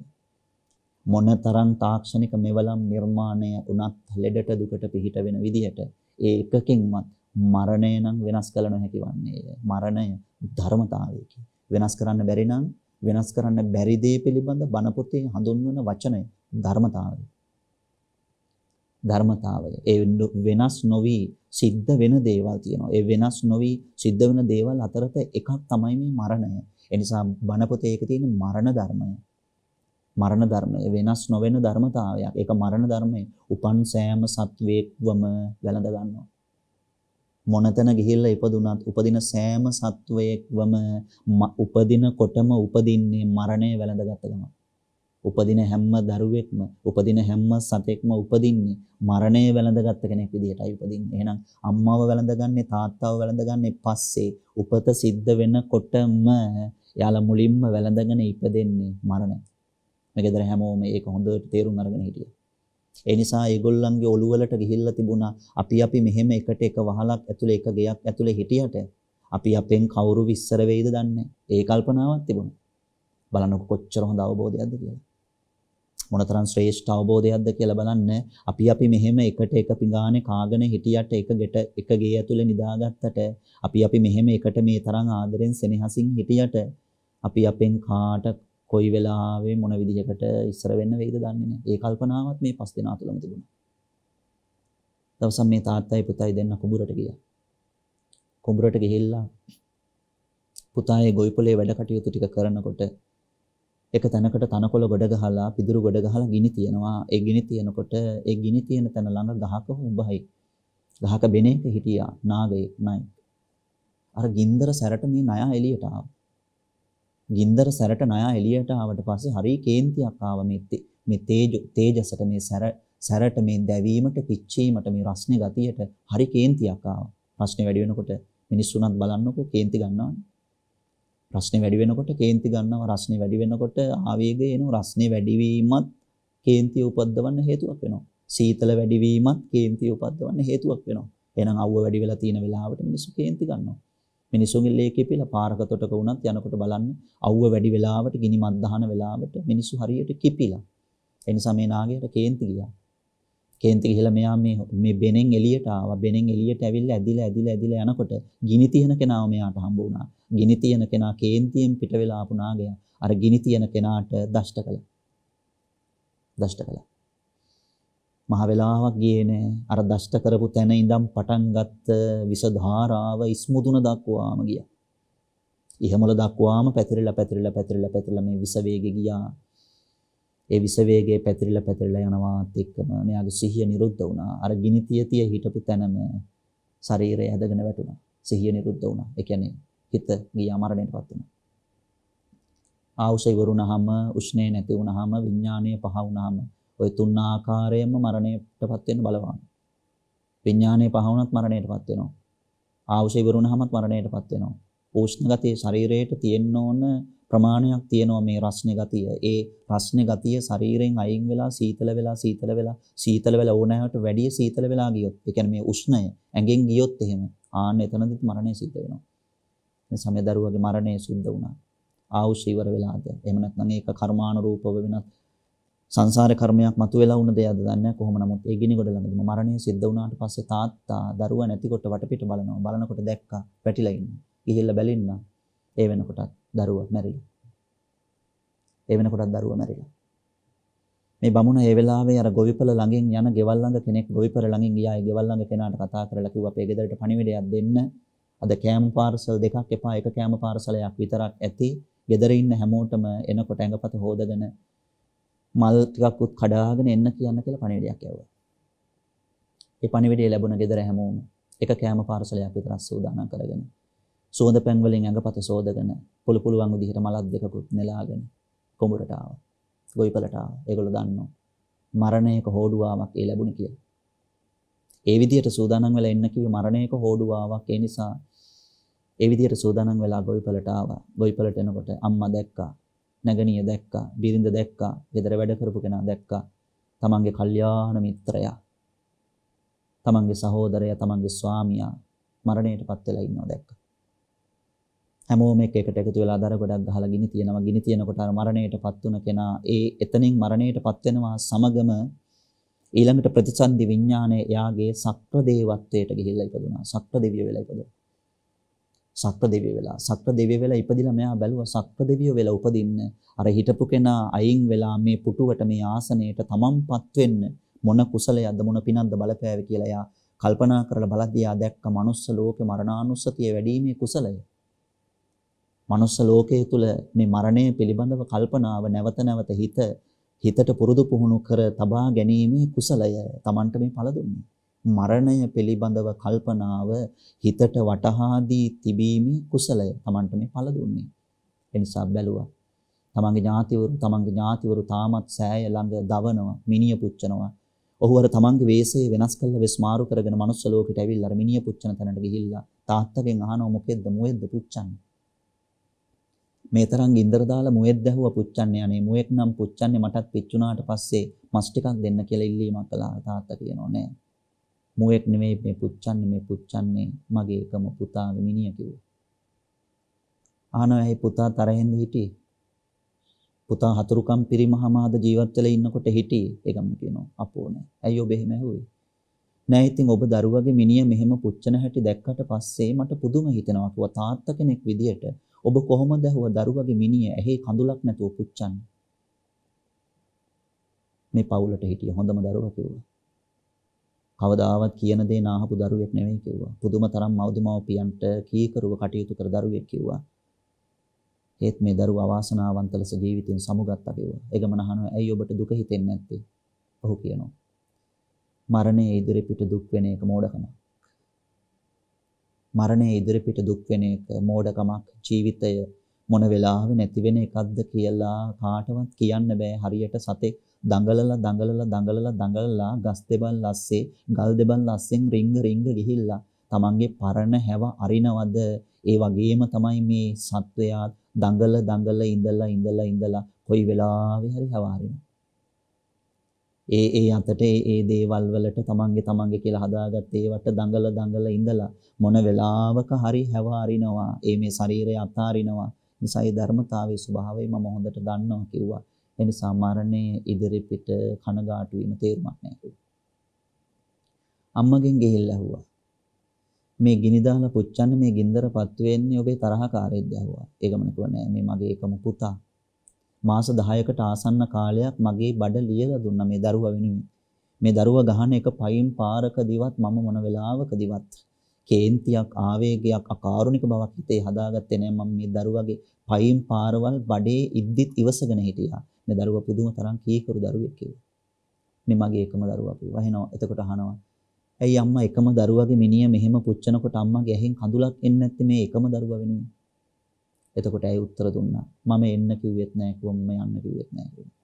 මොනතරම් තාක්ෂණික මෙවලම් නිර්මාණය වුණත් ලෙඩට දුකට පිහිට වෙන විදිහට ඒ එකකින්වත් මරණය නම් වෙනස් කළ නොහැකි වන්නේය. මරණය ධර්මතාවයකි. වෙනස් කරන්න බැරි නම් වෙනස් කරන්න බැරි දේ පිළිබඳ බණ පොතේ හඳුන්වන වචනය ධර්මතාවය. ධර්මතාවය. ඒ වෙනස් නොවි සිද්ධ වෙන දේවල් තියෙනවා. ඒ වෙනස් නොවි සිද්ධ වෙන දේවල් අතරත එකක් තමයි මේ මරණය. ඒ නිසා බණ පොතේ ඒක තියෙන මරණ ධර්මය. මරණ ධර්මය වෙනස් නොවන ධර්මතාවයක්. ඒක මරණ ධර්මය. උපන් සෑම සත්වයක්වම වැළඳ ගන්නවා. මොනතන ගිහිල්ලා ඉපදුනත් උපදින සෑම සත්වයකම උපදිනකොටම උපදින්නේ මරණය වැළඳගත් ගමන්. උපදින හැම දරුවෙක්ම උපදින හැම සතෙක්ම උපදින්නේ මරණය වැළඳගත් කෙනෙක් විදිහටයි උපදින්නේ. එහෙනම් අම්මාව වැළඳගන්නේ තාත්තාව වැළඳගන්නේ පස්සේ උපත සිද්ධ වෙනකොටම යාලා මුලින්ම වැළඳගෙන ඉපදෙන්නේ මරණය. මේ ගෙදර හැමෝම ඒක හොඳට තේරුම් අරගෙන හිටියා. ඒ නිසා ඒගොල්ලන්ගේ ඔළුව වලට ගිහිල්ලා තිබුණා අපි අපි මෙහෙම එකට එක වහලක් ඇතුලේ එක ගෙයක් ඇතුලේ හිටියට අපි අපෙන් කවුරු විශ්සර වෙයිද දන්නේ. ඒ කල්පනාවක් තිබුණා. බලන්නකො කොච්චර හොඳ අවබෝධයක්ද කියලා. මොනතරම් ශ්‍රේෂ්ඨ අවබෝධයක්ද කියලා බලන්න අපි අපි මෙහෙම එකට එක පිඟානේ කාගෙන හිටියට එක ගෙට එක ගේ ඇතුලේ නිදාගත්තට අපි අපි මෙහෙම එකට මේ තරම් ආදරෙන් සෙනෙහසින් හිටියට අපි අපෙන් කාට කොයි වෙලාවේ මොන විදිහකට ඉස්සර වෙන්න වෙයිද දන්නේ නැහැ. ඒ කල්පනාවත් මේ පස් දෙනා තුලම තිබුණා. දවසක් මේ තාත්තයි පුතයි දෙන්න කුඹුරට ගියා. කුඹුරට ගිහිල්ලා පුතාගේ ගොවිපලේ වැඩ කටයුතු ටික කරනකොට එක තැනකට තනකොළ ගොඩ ගහලා පිදුරු ගොඩ ගහලා ගිනි තියනවා. ඒ ගිනි තියනකොට ඒ ගිනි තියන තැන ළඟ ගහක උඹයි. ගහක බෙනේක හිටියා නාගයෙක් නයි. අර ගින්දර සැරට මේ නයා එළියට ආවා. ගින්දර සැරට නයා එළියට ආවට පස්සේ හරි කේන්තියක් ආව මේ මේ තේජ තේජසට මේ සැර සැරට මේ දැවීමට පිච්චීමට මේ රස්නේ ගතියට හරි කේන්තියක් ආවා. රස්නේ වැඩි වෙනකොට මිනිස්සුනත් බලන්නකෝ කේන්ති ගන්නවනේ. රස්නේ වැඩි වෙනකොට කේන්ති ගන්නවා රස්නේ වැඩි වෙනකොට ආවේගය එනවා රස්නේ වැඩිවීමත් කේන්තිය උපද්දවන්න හේතුවක් වෙනවා. සීතල වැඩිවීමත් කේන්තිය උපද්දවන්න හේතුවක් වෙනවා. එහෙනම් අවුව වැඩි වෙලා තියෙන වෙලාවට මිනිස්සු කේන්ති ගන්නවා. මිනිසුන්ගේ ලේකේ පිළ පාරක තොටක වුණත් යනකොට බලන්න අවුව වැඩි වෙලාවට ගිනි මත් දහන වෙලාවට මිනිස්සු හරියට කිපිලා. ඒ නිසා මේ නාගයාට කේන්ති ගියා. කේන්ති ගිහලා මෙයා මේ මේ බෙනෙන් එළියට ආවා. බෙනෙන් එළියට ඇවිල්ලා ඇදිලා ඇදිලා ඇදිලා යනකොට ගිනි තියන කෙනාව මෙයාට හම්බ වුණා. ගිනි තියන කෙනා කේන්තියෙන් පිට වෙලා ආපු නාගයා අර ගිනි තියන කෙනාට දෂ්ට කළා. දෂ්ට කළා. මහ වෙලාවක් ගියේ නෑ. අර දෂ්ට කරපු තැන ඉඳන් පටන් ගත්ත විස ධාරාව ඉස්මුදුන දක්වාම ගියා. ඉහමල දක්වාම පැතිරිලා පැතිරිලා පැතිරිලා පැතිරිලා මේ විස වේගෙ ගියා. ඒ විස වේගයේ පැතිරිලා පැතිරිලා යනවාත් එක්කම මෙයාගේ සිහිය නිරුද්ධ වුණා. අර ගිනි තියතිය හිටපු තැනම ශරීරය හැදගෙන වැටුණා. සිහිය නිරුද්ධ වුණා. ඒ කියන්නේ හිත ගියා මරණයටපත් වුණා. ආවුෂය වරුණාම උෂ්ණේ නැති වුණාම විඥාණය පහ වුණාම ওই තුන් ආකාරයෙන්ම මරණයටපත් වෙන්න බලපාන. විඥානයේ පහ වුණත් මරණයටපත් වෙනවා. ආවශය ඉවර වුණාමත් මරණයටපත් වෙනවා. උෂ්ණ ගතිය ශරීරයට තියෙන්න ඕන ප්‍රමාණයක් තියෙනවා මේ රස්නේ ගතිය. ඒ රස්නේ ගතිය ශරීරයෙන් අයින් වෙලා සීතල වෙලා සීතල වෙලා සීතල වෙලා ඕනෑමට වැඩිය සීතල වෙලා ගියොත්, ඒ කියන්නේ මේ උෂ්ණය ඇඟෙන් ගියොත් එහෙම ආන්න එතනදිත් මරණය සිද්ධ වෙනවා. මේ සමේ දරුවගේ මරණය සිද්ධ වුණා. ආවුෂ ඉවර වෙලාද? එහෙම නැත්නම් ඒක කර්මානුරූපව වෙනත් සංසාර කර්මයක් මතුවලා වුණ දෙයක්ද දන්නේ කොහොම නමුත් ඒ ගිනි ගොඩ ළඟදිම මරණය සිද්ධ වුණාට පස්සේ තාත්තා දරුවා නැතිකොට වටපිට බලනවා බලනකොට දැක්කා පැටිලා ඉන්න ගිහිල්ලා බැලින්න ඒ වෙනකොටත් දරුවා මැරිලා ඒ වෙනකොටත් දරුවා මැරිලා මේ බමුණ ඒ වෙලාවේ අර ගොවිපළ ළඟින් යන ගෙවල් ළඟ කෙනෙක් ගොවිපළ ළඟින් ගියා ඒ ගෙවල් ළඟ කෙනාට කතා කරලා කිව්වා අපේ ගෙදරට පණිවිඩයක් දෙන්න අද කෑම පාර්සල් දෙකක් එපා එක කෑම පාර්සලයක් විතරක් ඇති ගෙදර ඉන්න හැමෝටම එනකොට ඇඟපත හොදගෙන මල් ටිකක් උත් කඩාගෙන එන්න කියන්න කියලා පණිවිඩයක් යවුවා. ඒ පණිවිඩය ලැබුණ ගෙදර හැමෝම එක කෑම පාර්සලයක් විතරක් සූදානම් කරගෙන සුවඳ පැන් වලින් ඇඟපත සෝදගෙන පුළු පුළුවන් විදිහට මලක් දෙකකුත් නෙලාගෙන කොඹරට ආවා. ගොවිපලට ආවා. ඒගොල්ලෝ දන්නවා. මරණයක හෝඩුවාවක් ඒ ලැබුණේ කියලා. ඒ විදිහට සූදානම් වෙලා එන්න කිව්වේ මරණයක හෝඩුවාවක් ඒ නිසා ඒ විදිහට සූදානම් වෙලා ගොවිපලට ආවා. ගොවිපලට එනකොට අම්මා දැක්කා නැගණිය දැක්කා, බිරිඳ දැක්කා, ගෙදර වැඩ කරපු කෙනා දැක්කා. තමන්ගේ කල්යාණ මිත්‍රයා. තමන්ගේ සහෝදරයා, තමන්ගේ ස්වාමියා මරණයටපත් වෙලා ඉන්නවා දැක්කා. හැමෝම එක එකට එකතු වෙලා දර ගොඩක් ගහලා ගිනි තියනවා. ගිනි තියනකොට අර මරණයටපත් වුණ කෙනා ඒ එතනින් මරණයටපත් වෙනවා සමගම ඊළඟට ප්‍රතිසන්දි විඥානය එයාගේ සක්‍ර දේවත්වයට ගිහිල්ලා ඉපදුනා. සක්‍ර දෙවිය වෙලා ඉපදුනා. සක්‍ර දෙවිය වෙලා සක්‍ර දෙවිය වෙලා ඉපදිලා මෙයා බැලුවා සක්‍ර දෙවිය වෙලා උපදින්න අර හිටපු කෙනා අයින් වෙලා මේ පුටුවට මේ ආසනයට තමන්පත් වෙන්න මොන කුසලයක්ද මොන පිනක්ද බලපෑවේ කියලා එයා කල්පනා කරලා බලද්දී ආ දැක්ක manuss ලෝකේ මරණානුස්සතිය වැඩිීමේ කුසලය මනුස්ස ලෝකයේ තුල මේ මරණය පිළිබඳව කල්පනාව නැවත නැවත හිත හිතට පුරුදු පුහුණු කර තබා ගැනීමේ කුසලය Tamanට මේ පළ දුන්නේ. මරණය පිළිබඳව කල්පනාව හිතට වටහා දී තිබීමේ කුසලය Tamanට මේ පළ දුන්නේ. ඒ නිසා බැලුවා. තමන්ගේ ඥාතිවරු තමන්ගේ ඥාතිවරු තාමත් සෑය ළඟ දවනවා, මිනිය පුච්චනවා. ඔහු අර තමන්ගේ වෙස්ේ වෙනස් කරලා වෙස් මාරු කරගෙන manuss ලෝකෙට ඇවිල්ලා අර මිනිය පුච්චන තැනට ගිහිල්ලා තාත්තගෙන් අහනවා මොකෙද්ද මොෙද්ද පුච්චන්නේ? මේ තරම් ගින්දර දාලා මුවෙක් දැහුවා පුච්චන්නේ අනේ මුවෙක් නම් පුච්චන්නේ මටත් පිච්චුණාට පස්සේ මස් ටිකක් දෙන්න කියලා ඉල්ලීමක් කළා තාත්තා කියනෝ නෑ මුවෙක් නෙමෙයි මේ පුච්චන්නේ මේ පුච්චන්නේ මගේ එකම පුතාගේ මිනිය කිව්වා. ආනව ඇයි පුතා තරහෙන්ද හිටියේ? පුතා හතුරුකම් පිරිමහමාද ජීවත් වෙලා ඉන්නකොට හිටියේ. ඒකම කියනවා අපෝ නෑ. ඇයි ඔබ එහෙම ඇහුවේ? නෑ ඉතින් ඔබ දරුවගේ මිනිය මෙහෙම පුච්චන හැටි දැක්කට පස්සේ මට පුදුම හිතෙනවා කිව්වා තාත්තා කෙනෙක් විදියට ඔබ කොහොමද ඇහුවා දරුවගේ මිනිය ඇහි කඳුලක් නැතුව පුච්චන්නේ? මේ පවුලට හිටිය හොඳම දරුවා කිව්වා. කවදාවත් කියන දේ නාහපු දරුවෙක් නෙවෙයි කිව්වා. පුදුම තරම් මව්දමව්පියන්ට කීකරුව කටයුතු කර දරුවෙක් කිව්වා. ඒත් මේ දරුවා අවාසනාවන්ත ලෙස ජීවිතෙන් සමුගත්තා කිව්වා. ඒගමන අහනවා ඇයි ඔබට දුක හිතෙන්නේ නැත්තේ? ඔහු කියනවා. මරණය ඉදිරි පිට දුක් වෙන එක මෝඩකමක්. මරණය ඉදිරි පිට දුක් වෙන එක මෝඩකමක් ජීවිතය මොන වෙලාවෙ නැති වෙන එකක්ද කියලා කාටවත් කියන්න බෑ හරියට සතෙක් දඟලලා දඟලලා දඟලලා දඟලලා ගස් දෙබන් ලස්සේ ගල් දෙබන් ලස්සෙන් රිංග රිංග ගිහිල්ලා තමන්ගේ පරණ හැව අරිනවද ඒ වගේම තමයි මේ සත්වයා දඟල දඟල ඉඳලා ඉඳලා ඉඳලා කොයි වෙලාවෙ හරි හැව අරිනවා ඒ ඒ අතට ඒ දේවල් වලට තමන්ගේ තමන්ගේ කියලා හදාගත්ත ඒවට දඟල දඟල ඉඳලා මොන වෙලාවක හරි හැව අරිනවා ඒ මේ ශරීරය අතාරිනවා නිසා ඒ ධර්මතාවයේ ස්වභාවය මම හොඳට දන්නවා කිව්වා එනිසා මරණය ඉදිරි පිට කනගාටු වීම තේරුමක් නැහැ. අම්මගෙන් ගිහිල්ලා ඇහුවා. මේ ගිනි දාලා පුච්චන්නේ මේ ගින්දර පත් වෙන්නේ ඔබේ තරහකාරීද ඇහුවා. ඒ ගමන කිව්වා නෑ මේ මගේ එකම පුතා. මාස 10කට ආසන්න කාලයක් මගේ බඩ ලියලා දුන්නා මේ දරුවා වෙනුවෙන්. මේ දරුවා ගහන එක පයින් පාරක දිවත් මම මොන වෙලාවක දිවත් කේන්තියක් ආවේගයක් අකාරුණික බවක් හිතේ හදාගත්තේ නෑ මම මේ දරුවගේ පයින් පාරවල් බඩේ ඉද්දිත් ඉවසගෙන හිටියා. මේ දරුවා පුදුම තරම් කීකරු දරුවෙක් කියලා. මේ මගේ එකම දරුවා කිව්වා. එහෙනම් එතකොට අහනවා. ඇයි අම්මා එකම දරුවාගේ මිනිය මෙහෙම පුච්චනකොට අම්මගේ ඇහෙන් කඳුලක් එන්නේ නැත්තේ මේ එකම දරුවා වෙනුවෙන්? එතකොට ඇයි උත්තර දුන්නා? මම එන්න කිව්වෙත් නෑ කිව්වා මම යන්න කිව්වෙත් නෑ කිව්වා.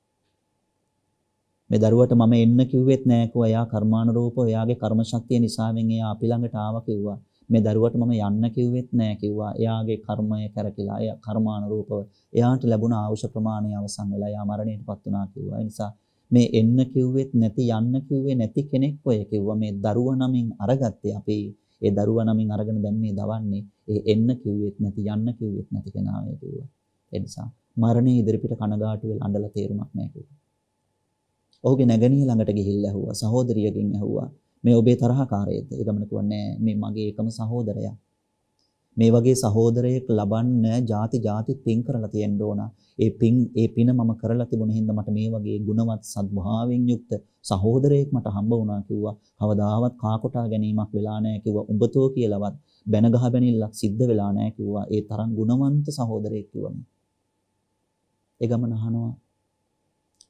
මේ දරුවට මම එන්න කිව්වෙත් නෑ කිව්වා. එයා කර්මානුරූපව එයාගේ කර්ම ශක්තිය නිසාවෙන් එයා අපි ළඟට ආවා කිව්වා. මේ දරුවට මම යන්න කිව්වෙත් නෑ කිව්වා. එයාගේ කර්මය කරකිලා එයා කර්මානුරූපව එයාට ලැබුණ අවශ්‍ය ප්‍රමාණය අවසන් වෙලා එයා මරණයටපත් වුණා කිව්වා. ඒ නිසා මේ එන්න කිව්වෙත් නැති යන්න කිව්වේ නැති කෙනෙක් ඔය කිව්වා මේ දරුවා නමින් අරගත්තේ අපි ඒ දරුවා නමින් අරගෙන දැන් මේ දවන්නේ. ඒ එන්න කිව්වෙත් නැති යන්න කිව්වෙත් නැති කෙනා මේ කිව්වා. ඒ නිසා මරණය ඉදිරිපිට කනගාටු වෙලා අඬලා තේරුමක් නෑ කිව්වා. ඔහුගේ නැගණිය ළඟට ගිහිල්ලා ඇහුවා සහෝදරියගෙන් ඇහුවා මේ ඔබේ තරහකාරයද? ඒක මම කියන්නේ මේ මගේ එකම සහෝදරයා. මේ වගේ සහෝදරයෙක් ලබන්න ಜಾති ಜಾති පින් කරලා තියෙන්න ඕන. ඒ පින් ඒ පින මම කරලා තිබුණ හින්දා මට මේ වගේ ගුණවත් සද්භාවයෙන් යුක්ත සහෝදරයෙක් මට හම්බ වුණා කිව්වා. කවදාවත් කාකොටා ගැනීමක් වෙලා නැහැ කිව්වා. උඹතෝ කියලාවත් බැන ගහ බැනිල්ලක් සිද්ධ වෙලා නැහැ කිව්වා. ඒ තරම් ගුණවන්ත සහෝදරයෙක් කිව්වා මම. ඒ ගමන අහනවා.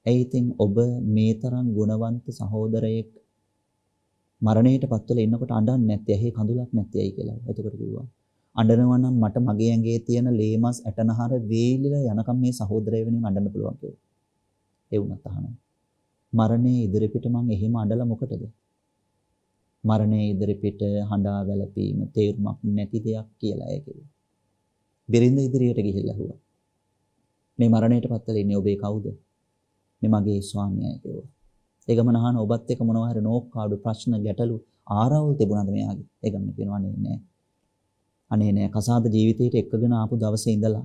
ඇයි ඉතින් ඔබ මේ තරම් ගුණවන්ත සහෝදරයෙක් මරණයට පත් වෙලා එන්නකොට අඬන්නේ නැත්තේ ඇහි කඳුලක් නැත්තේ ඇයි කියලා. එතකොට කිව්වා අඬනවා නම් මට මගේ ඇඟේ තියෙන ලේමස් ඇටනහර වේලිලා යනකම් මේ සහෝදරය වෙනුවෙන් අඬන්න පුළුවන් කියලා. ඒ වුණත් අහනවා. මරණය ඉදිරිපිට මං එහෙම අඬලා මොකටද? මරණය ඉදිරිපිට හඬා වැළපීම තේරුමක් නැති දෙයක් කියලා ඇය කිව්වා. බිරිඳ ඉදිරියට ගිහිල්ලා හුවා. මේ මරණයට පත් වෙලා ඉන්නේ ඔබේ කවුද? මේ මගේ ස්වාමියා කිව්වා. ඒ ගමන අහන ඔබත් එක්ක මොනවා හරි නෝක්කාඩු ප්‍රශ්න ගැටලු ආරවුල් තිබුණාද මෙයාගේ? ඒ ගමන කියනවා අනේ නෑ. අනේ නෑ කසාද ජීවිතයට එක්කගෙන ආපු දවසේ ඉඳලා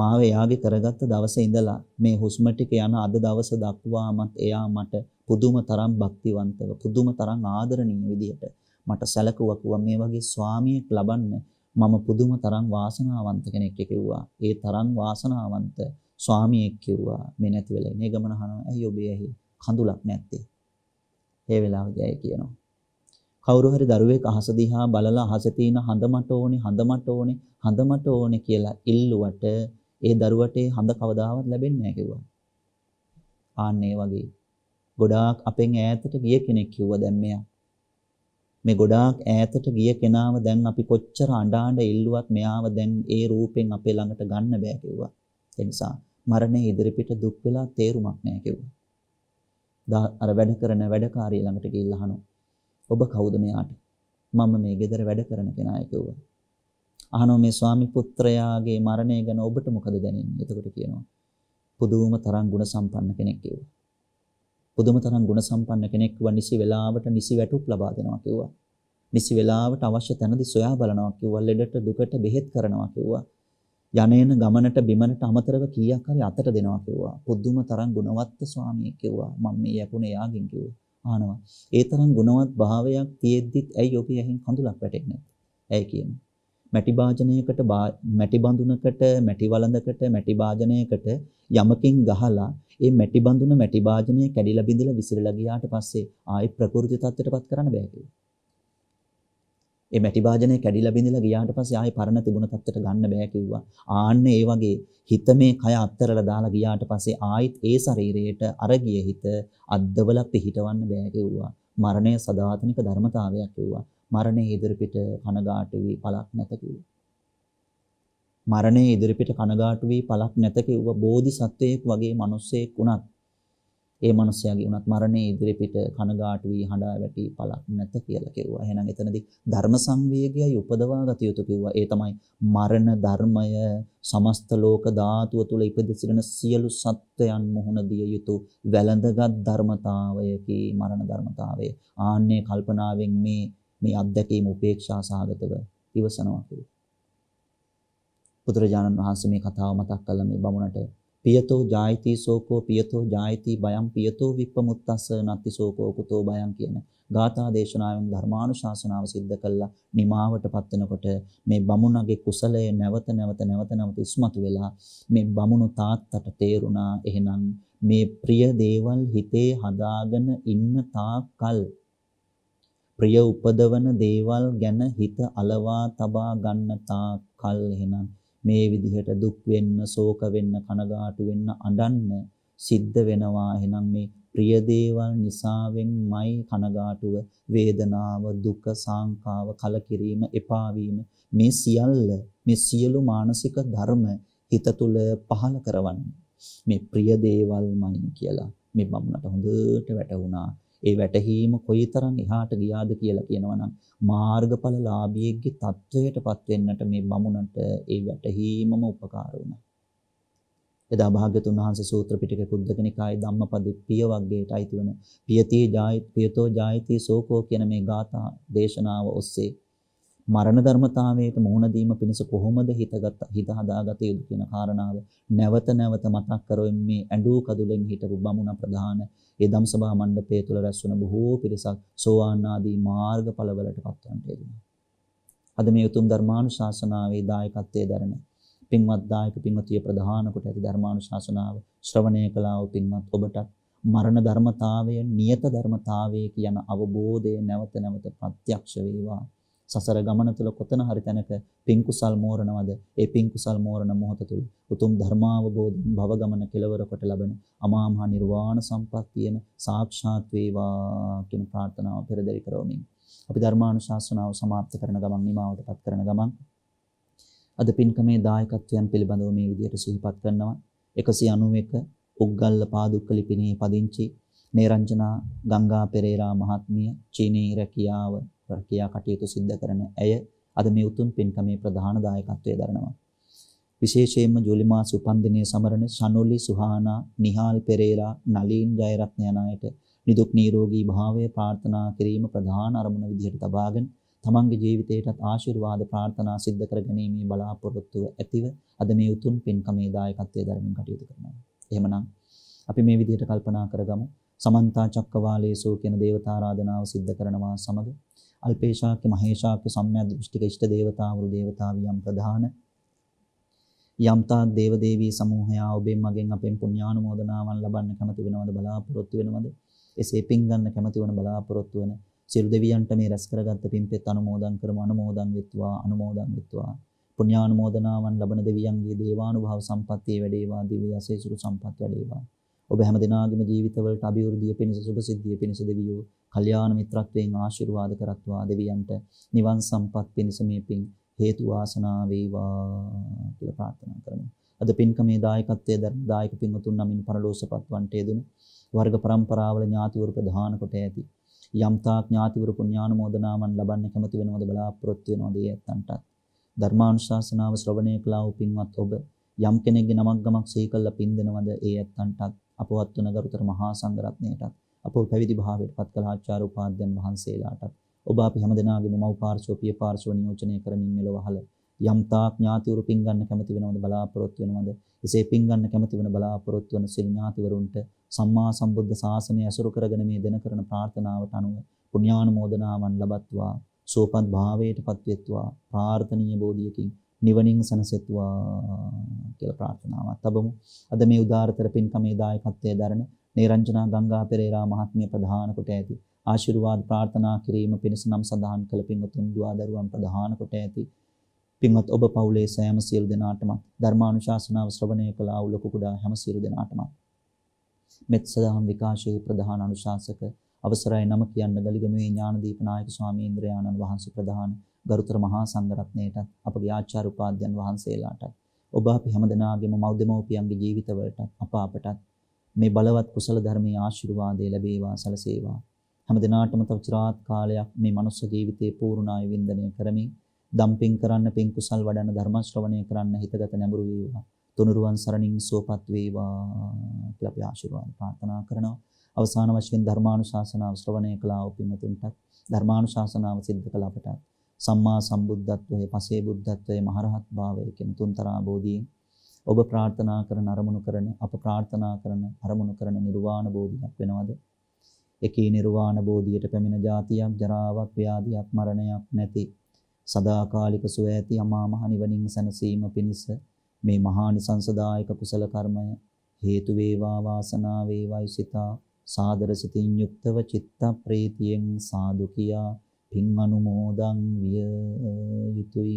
මාව එයාගේ කරගත්ත දවසේ ඉඳලා මේ හුස්ම ටික යන අද දවස දක්වාමත් එයා මට පුදුම තරම් භක්තිවන්තව පුදුම තරම් ආදරණීය විදිහට මට සැලකුවා කිව්වා මේ වගේ ස්වාමියෙක් ලබන්න මම පුදුම තරම් වාසනාවන්ත කෙනෙක් කිව්වා ඒ තරම් වාසනාවන්ත ස්වාමියෙක් කිව්වා මේ නැති වෙලා ඉන්නේ ගමන අහනවා ඇයි ඔබ ඇහි කඳුලක් නැත්තේ. ඒ වෙලාවේදී ඇය කියනවා. කවුරු හරි දරුවෙක් අහස දිහා බලලා අහසේ තියෙන හඳ මට ඕනේ හඳ මට ඕනේ හඳ මට ඕනේ කියලා ඉල්ලුවට ඒ දරුවට හඳ කවදාවත් ලැබෙන්නේ නැහැ කිව්වා. ආන්න ඒ වගේ ගොඩාක් අපෙන් ඈතට ගිය කෙනෙක් කිව්වා දැන් මෙයා. මේ ගොඩාක් ඈතට ගිය කෙනාව දැන් අපි කොච්චර අඬාඬ ඉල්ලුවත් මෙයාව දැන් ඒ රූපෙන් අපේ ළඟට ගන්න බෑ කිව්වා. ඒ නිසා මරණය ඉදිරිපිට දුක් වෙලා තේරුමක් නෑ කිව්වා. අර වැඩ කරන වැඩකාරිය ළඟට ගිහිල්ලා අහනවා. ඔබ කවුද මෙයාට? මම මේ ගෙදර වැඩ කරන කෙනා කිව්වා. අහනවා මේ ස්වාමි පුත්‍රයාගේ මරණය ගැන ඔබට මොකද දැනෙන්නේ? එතකොට කියනවා පුදුම තරම් ගුණ සම්පන්න කෙනෙක් කිව්වා. පුදුම තරම් ගුණ සම්පන්න කෙනෙක් කිව්වා නිසි වෙලාවට නිසි වැටුප් ලබා දෙනවා කිව්වා. නිසි වෙලාවට අවශ්‍ය තැනදී සොයා බලනවා කිව්වා. ලෙඩට දුකට බෙහෙත් කරනවා කිව්වා. යනේන ගමනට බිමනට අමතරව කීයක් හරි අතට දෙනවා කිව්වා. පුදුම තරම් ගුණවත් ස්වාමියෙක් කිව්වා. මම මේ යපුණේ යාගෙන් කිව්වා. ආනවා. ඒ තරම් ගුණවත් භාවයක් තියෙද්දිත් ඇයි ඔබ යහින් කඳුලක් වැටෙන්නේ නැත්තේ? ඇයි කියන්නේ? මැටි භාජනයකට මැටි බඳුනකට මැටි වළඳකට මැටි භාජනයකට යමකින් ගහලා ඒ මැටි බඳුන මැටි භාජනය කැඩිලා බිඳිලා විසිරලා ගියාට පස්සේ ආයේ ප්‍රකෘති තත්ත්වයටපත් කරන්න බෑ කියලා. ඒ මැටි වාදනය කැඩිලා බිඳිලා ගියාට පස්සේ ආයේ පරණ තිබුණ තත්ත්වයට ගන්න බෑ කිව්වා. ආන්න ඒ වගේ හිත මේ කය අත්තරලා දාලා ගියාට පස්සේ ආයිත් ඒ ශරීරයට අර ගිය හිත අද්දවල පිහිටවන්න බෑ කිව්වා. මරණය සදාතනික ධර්මතාවයක් කිව්වා. මරණය ඉදිරිපිට කනගාටු වී පළක් නැත කිව්වා. මරණය ඉදිරිපිට කනගාටු වී පළක් නැත කිව්වා. බෝධිසත්වයෙක් වගේ මිනිසෙක් වුණත් ඒ මනුස්සයාගේ උනත් මරණය ඉදිරි පිට කනගාටු වී හඬා වැටි පළක් නැත කියලා කිව්වා. එහෙනම් එතනදී ධර්ම සංවේගයයි උපදවා ගත යුතු කිව්වා. ඒ තමයි මරණ ධර්මය සමස්ත ලෝක ධාතුව තුල ඉපද සිටින සියලු සත්වයන් මුහුණ දිය යුතු වැළඳගත් ධර්මතාවයකි මරණ ධර්මතාවය. ආන්නේ කල්පනාවෙන් මේ මේ අත්දැකීම උපේක්ෂා සාගතව ඉවසනවා කිව්වා. බුදුරජාණන් වහන්සේ මේ කතාව මතක් කළා මේ බමුණට පියතෝ ජායති සෝකෝ පියතෝ ජායති බයම් පියතෝ විප්පමුත්තස්ස නත්ති සෝකෝ කුතෝ බයම් කියන ගාථා දේශනාවෙන් ධර්මානුශාසනාව සිද්ධ කළා නිමාවටපත් වෙනකොට මේ බමුණගේ කුසලය නැවත නැවත නැවත නැවත ඉස්මතු වෙලා මේ බමුණු තාත්තට තේරුණා එහෙනම් මේ ප්‍රිය දේවල් හිතේ හදාගෙන ඉන්න තාකල් ප්‍රිය උපදවන දේවල් ගැන හිත අලවා තබා ගන්න තාකල් එහෙනම් මේ විදිහට දුක් වෙන්න, ශෝක වෙන්න, කනගාටු වෙන්න, අඬන්න සිද්ධ වෙනවා. එහෙනම් මේ ප්‍රිය දේවල් නිසාවෙන්මයි කනගාටුව, වේදනාව, දුක, සංකාව, කලකිරීම, එපා මේ සියල්ල, මේ සියලු මානසික ධර්ම හිත තුළ පහළ කරවන්නේ. මේ ප්‍රිය දේවල්මයි කියලා මේ බමුණට හොඳට වැටහුණා. ඒ වැටහීම කොයිතරම් එහාට ගියාද කියලා කියනවනම් මාර්ගඵල ලාභියෙක්ගේ තත්වයටපත් වෙන්නට මේ බමුණට ඒ වැටහීමම උපකාර වුණා. එදා භාග්‍යතුන් වහන්සේ සූත්‍ර පිටකේ කුද්දකනිකායේ ධම්මපදේ පිය වර්ගයට අයිති වෙන පියතී ජායත් පියතෝ ජායති සෝකෝ කියන මේ ගාථා දේශනාව ඔස්සේ මරණ ධර්මතාවයට මුහුණ දීම පිණිස කොහොමද හිතගත් හිත හදාගත යුතු කියන කාරණාව නැවත නැවත මතක් කරමින් මේ ඇඬූ කඳුලෙන් හිටපු බමුණ ප්‍රධාන ඒ ධම්සභා මණ්ඩපය තුල රැස් වුණ බොහෝ පිරිසක් සෝවාන් ආදී මාර්ගඵලවලට පත්වන්නට යෙදුණා. අද මේ උතුම් ධර්මානුශාසනාවේ දායකත්වයේ දරන පින්වත් දායක පින්වතිය ප්‍රධාන කොට ඇති ධර්මානුශාසනාව ශ්‍රවණය කළා වූ පින්වත් ඔබටත් මරණ ධර්මතාවය නියත ධර්මතාවය කියන අවබෝධය නැවත නැවත ප්‍රත්‍යක්ෂ වේවා සසර ගමන තුළ කොතන හරි තැනක පින් කුසල් මෝරනවද ඒ පින් කුසල් මෝරන මොහොත තුළ උතුම් ධර්මාවබෝධයෙන් භව ගමන කෙලවර කොට ලබන අමා මහ නිර්වාණ සම්පත්තියම සාක්ෂාත් වේවා කියන ප්‍රාර්ථනාව පෙරදරි කරවමින් අපි ධර්මානුශාසනාව સમાප්ත කරන ගමන් නිමාවටපත් කරන ගමන් අද පින්කමේ දායකත්වයන් පිළිබඳව මේ විදිහට සිහිපත් කරනවා 191 උග්ගල්ල පාදුක්ක ලිපිණේ පදිංචි නේරංජනා ගංගා පෙරේරා මහත්මිය චීනී රැකියාව රැකියා කටයුතු සිද්ධ කරන ඇය අද මේ උතුම් පින්කමේ ප්‍රධාන දායකත්වයේ දරනවා. විශේෂයෙන්ම ජූලි මාස උපන්දිනයේ සමරන ෂනෝලි සුහානා, නිහාල් පෙරේරා, නලීන් ජයරත්න යන අයට නිදුක් නිරෝගී භාවය ප්‍රාර්ථනා කිරීම ප්‍රධාන අරමුණ විදිහට තබාගෙන තමන්ගේ ජීවිතයටත් ආශිර්වාද ප්‍රාර්ථනා සිද්ධ කරගැනීමේ බලාපොරොත්තුව ඇතිව අද මේ උතුම් පින්කමේ දායකත්වයේ ධර්මයෙන් කටයුතු කරනවා. එහෙමනම් අපි මේ විදිහට කල්පනා කරගමු. සමන්තා චක්කවාලේසෝ කියන දේවතාරාධනාව සිද්ධ කරනවා සමග අල්පේශාක්‍ය මහේශාක්‍ය සම්මිය දෘෂ්ටික ඉෂ්ට දේවතාවරු දේවතාවියන් ප්‍රධාන යම්තාක් දේව දේවී සමූහයා ඔබෙන් මගෙන් අපෙන් පුණ්‍යානුමෝදනාවන් ලබන්න කැමති වෙනවද බලාපොරොත්තු වෙනවද එසේ පින් ගන්න කැමති වන බලාපොරොත්තු වෙන සියලු දෙවියන්ට මේ රැස් කරගත්ත පින්පෙත් අනුමෝදන් කරමු අනුමෝදන් විත්වා අනුමෝදන් විත්වා පුණ්‍යානුමෝදනාවන් ලබන දෙවියන්ගේ දේවානුභාව සම්පත්තිය වැඩේවා දිව්‍ය අසේසුරු සම්පත් වැඩේවා ඔබ හැම දිනාගේම ජීවිතවලට අභිවෘද්ධිය පිණිස සුභ සිද්ධිය පිණිස දෙවියෝ කල්යාණ මිත්‍රත්වයෙන් ආශිර්වාද කරත්වා දෙවියන්ට නිවන් සම්පත් පිණිස මේ පින් හේතු වාසනා වේවා කියලා ප්‍රාර්ථනා කරමු. අද පින්කමේ දායකත්වයේ දායක පින්වතුන් නමින් පරලෝසපත් වන්ට යෙදුණු වර්ග પરම්පරාවල ඥාතිවරු ප්‍රධාන කොට ඇති යම්තා ඥාතිවරු පුණ්‍යානුමෝදනාවන් ලබන්න කැමති වෙනවද බලාපොරොත්තු වෙනවද ඒ ඇත්තන්ටත් ධර්මානුශාසනාව ශ්‍රවණය කළා වූ පින්වත් ඔබ යම් කෙනෙක්ගේ නමක් ගමක් සිහි කළා පින් දෙනවද ඒ ඇත්තන්ටත් අපවත් වන ගරුතර මහා සංඝරත්නයටත් අපව පැවිදි භාවයට පත් කළ ආචාර්ය උපාධ්‍යයන් වහන්සේලාටත් ඔබ අපි හැමදෙනාගේම මව් පාර්ශ්ව පිය පාර්ශ්ව නියෝජනය කරමින් මෙලොව අහල යම් තාක් ඥාතිවරු පින් ගන්න කැමති වෙනවද බලාපොරොත්තු වෙනවද එසේ පින් ගන්න කැමති වෙන බලාපොරොත්තු වෙන සිල් ඥාතිවරුන්ට සම්මා සම්බුද්ධ ශාසනය ඇසුරු කරගෙන මේ දෙන කරන ප්‍රාර්ථනාවට අනුව පුණ්‍යානුමෝදනාවන් ලබත්වා සෝපත් භාවයට පත්වෙත්වා ප්‍රාර්ථනීය බෝධියකින් නිවනින් සැනසෙත්වා කියලා ප්‍රාර්ථනාවත් අබමු. අද මේ උදාාරතර පින්කමේ දායකත්වයේ දරන නිරංජනා ගංගා පෙරේරා මහත්මිය ප්‍රධාන කොට ඇති ආශිර්වාද ප්‍රාර්ථනා කිරීම පිණිස නම් සඳහන් කළ පින්වත්තුන් දුවදරුවන් ප්‍රධාන කොට ඇති පින්වත් ඔබ පවුලේ සෑම සියලු දෙනාටම ධර්මානුශාසනාව ශ්‍රවණය කළ ආ ලොකු කුඩා හැම සියලු දෙනාටම මෙත් සදාම් විකාශයේ ප්‍රධාන අනුශාසක අවසරයි නම කියන්න ගලිගමේ ඥානදීප නායක ස්වාමීන්ද්‍ර ආනන්ද වහන්සේ ප්‍රධාන ගරුතර මහා සංඝරත්නයටත් අපගේ ආචාර්ය උපාධ්‍යයන් වහන්සේලාටත් ඔබ අපි හැමදෙනාගේම මෞදෙමෝපියන්ගේ ජීවිතවලට අප අපටත් මේ බලවත් කුසල ධර්මයේ ආශිර්වාදය ලැබේවා සලසේවා. හැම දිනාටම තව চিරාත් කාලයක් මේ මනුස්ස ජීවිතේ පූර්ණායු වින්දනය කරමින් දම්පින් කරන්න පින් කුසල් වඩන ධර්ම ශ්‍රවණය කරන්න හිතගත නැඹුරු වේවා. තුනුරුවන් සරණින් සුවපත් වේවා කියලා අපි ආශිර්වාද ප්‍රාර්ථනා කරනවා. අවසාන වශයෙන් ධර්මානුශාසනාව ශ්‍රවණය කළා වූ පින්තුන්ටත් ධර්මානුශාසනාව සිද්ධ කළ අපටත් සම්මා සම්බුද්ධත්වයේ පසේ බුද්ධත්වයේ මහරහත් භාවයේ කියන තුන්තරා බෝධියෙන් ඔබ ප්‍රාර්ථනා කරන අරමුණු කරන අප ප්‍රාර්ථනා කරන අරමුණු කරන නිර්වාණ බෝධියක් වෙනවද? එකී නිර්වාණ බෝධියට පැමිණ જાතියක් ජරාවක් ව්‍යාධියක් මරණයක් නැති සදාකාලික සුව ඇති අමා මහ නිවනින් සැනසීම පිණිස මේ මහා නිසංසදායක කුසල කර්මය හේතු වේවා වාසනා වේවායි සිතා සාදර සිතින් යුක්තව චිත්ත ප්‍රීතියෙන් සාදු කියා පින් අනුමෝදන් විය යුතුය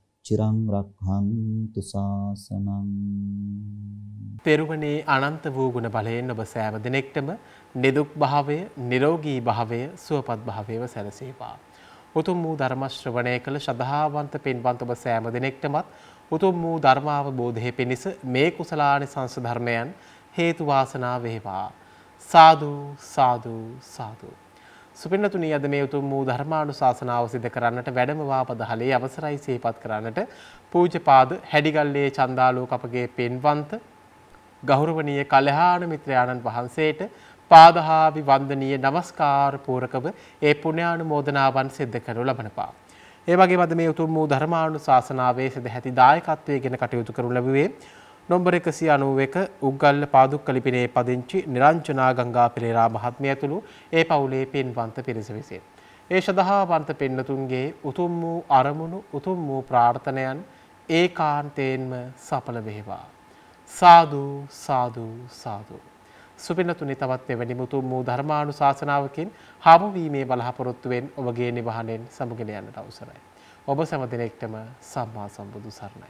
චිරං රක්හන්තු සාසනං පෙරුමනේ අනන්ත වූ ගුණ බලයෙන් ඔබ සෑම දිනෙකටම නිදුක් භාවය නිරෝගී භාවය සුවපත් භාවයව සැලසේවා උතුම් වූ ධර්ම ශ්‍රවණය කළ ශ්‍රද්ධාවන්ත පින්වන්ත ඔබ සෑම දිනෙකටමත් උතුම් වූ ධර්මාවබෝධයේ පිණිස මේ කුසලානිසංස ධර්මයන් හේතු වාසනා වේවා සාදු සාදු සාදු සුපින්නතුනී අද මේ උතුම් වූ ධර්මානුශාසනාව සිදු කරන්නට වැඩම වාපදහලේ අවසරයි සිහිපත් කරන්නට පූජ්‍යපාද හැඩිගල්ලේ චන්දාලෝක අපගේ පෙන්වන්ත ගෞරවනීය කල්හාන මිත්‍රයාණන් වහන්සේට පාදහා විවන්දනීය নমස්කාර පූරකව ඒ පුණ්‍යානුමෝදනාවන් සිද්ධ කරනු ලබනවා. ඒ වගේම අද මේ උතුම් වූ ධර්මානුශාසනාවේ සිට ඇති දායකත්වයේ ගැන කටයුතු කරනු ලැබුවේ නොම්බර 191 උග්ගල්ල පාදුක්ක ලිපිනේ පදිංචි නිරංජනා ගංගා පෙරේරා මහත්මිය ඇතුළු ඒ පවුලේ පින්වන්ත පිරිස විසින් ඒ සඳහා වන්ත පින්නතුන්ගේ උතුම් වූ අරමුණු උතුම් වූ ප්‍රාර්ථනයන් ඒකාන්තයෙන්ම සඵල වේවා සාදු සාදු සාදු සුපිනතුනි තවත් එවැනි මුතුම් වූ ධර්මානු ශාසනාවකින් හමුවීමේ බලාපොරොත්තුවෙන් ඔබගේ නිවහනෙන් සමුගෙන යන්නට අවසරයි. ඔබ සැම දෙනෙක්ටම සම්මා සම්බුදු සරණයි.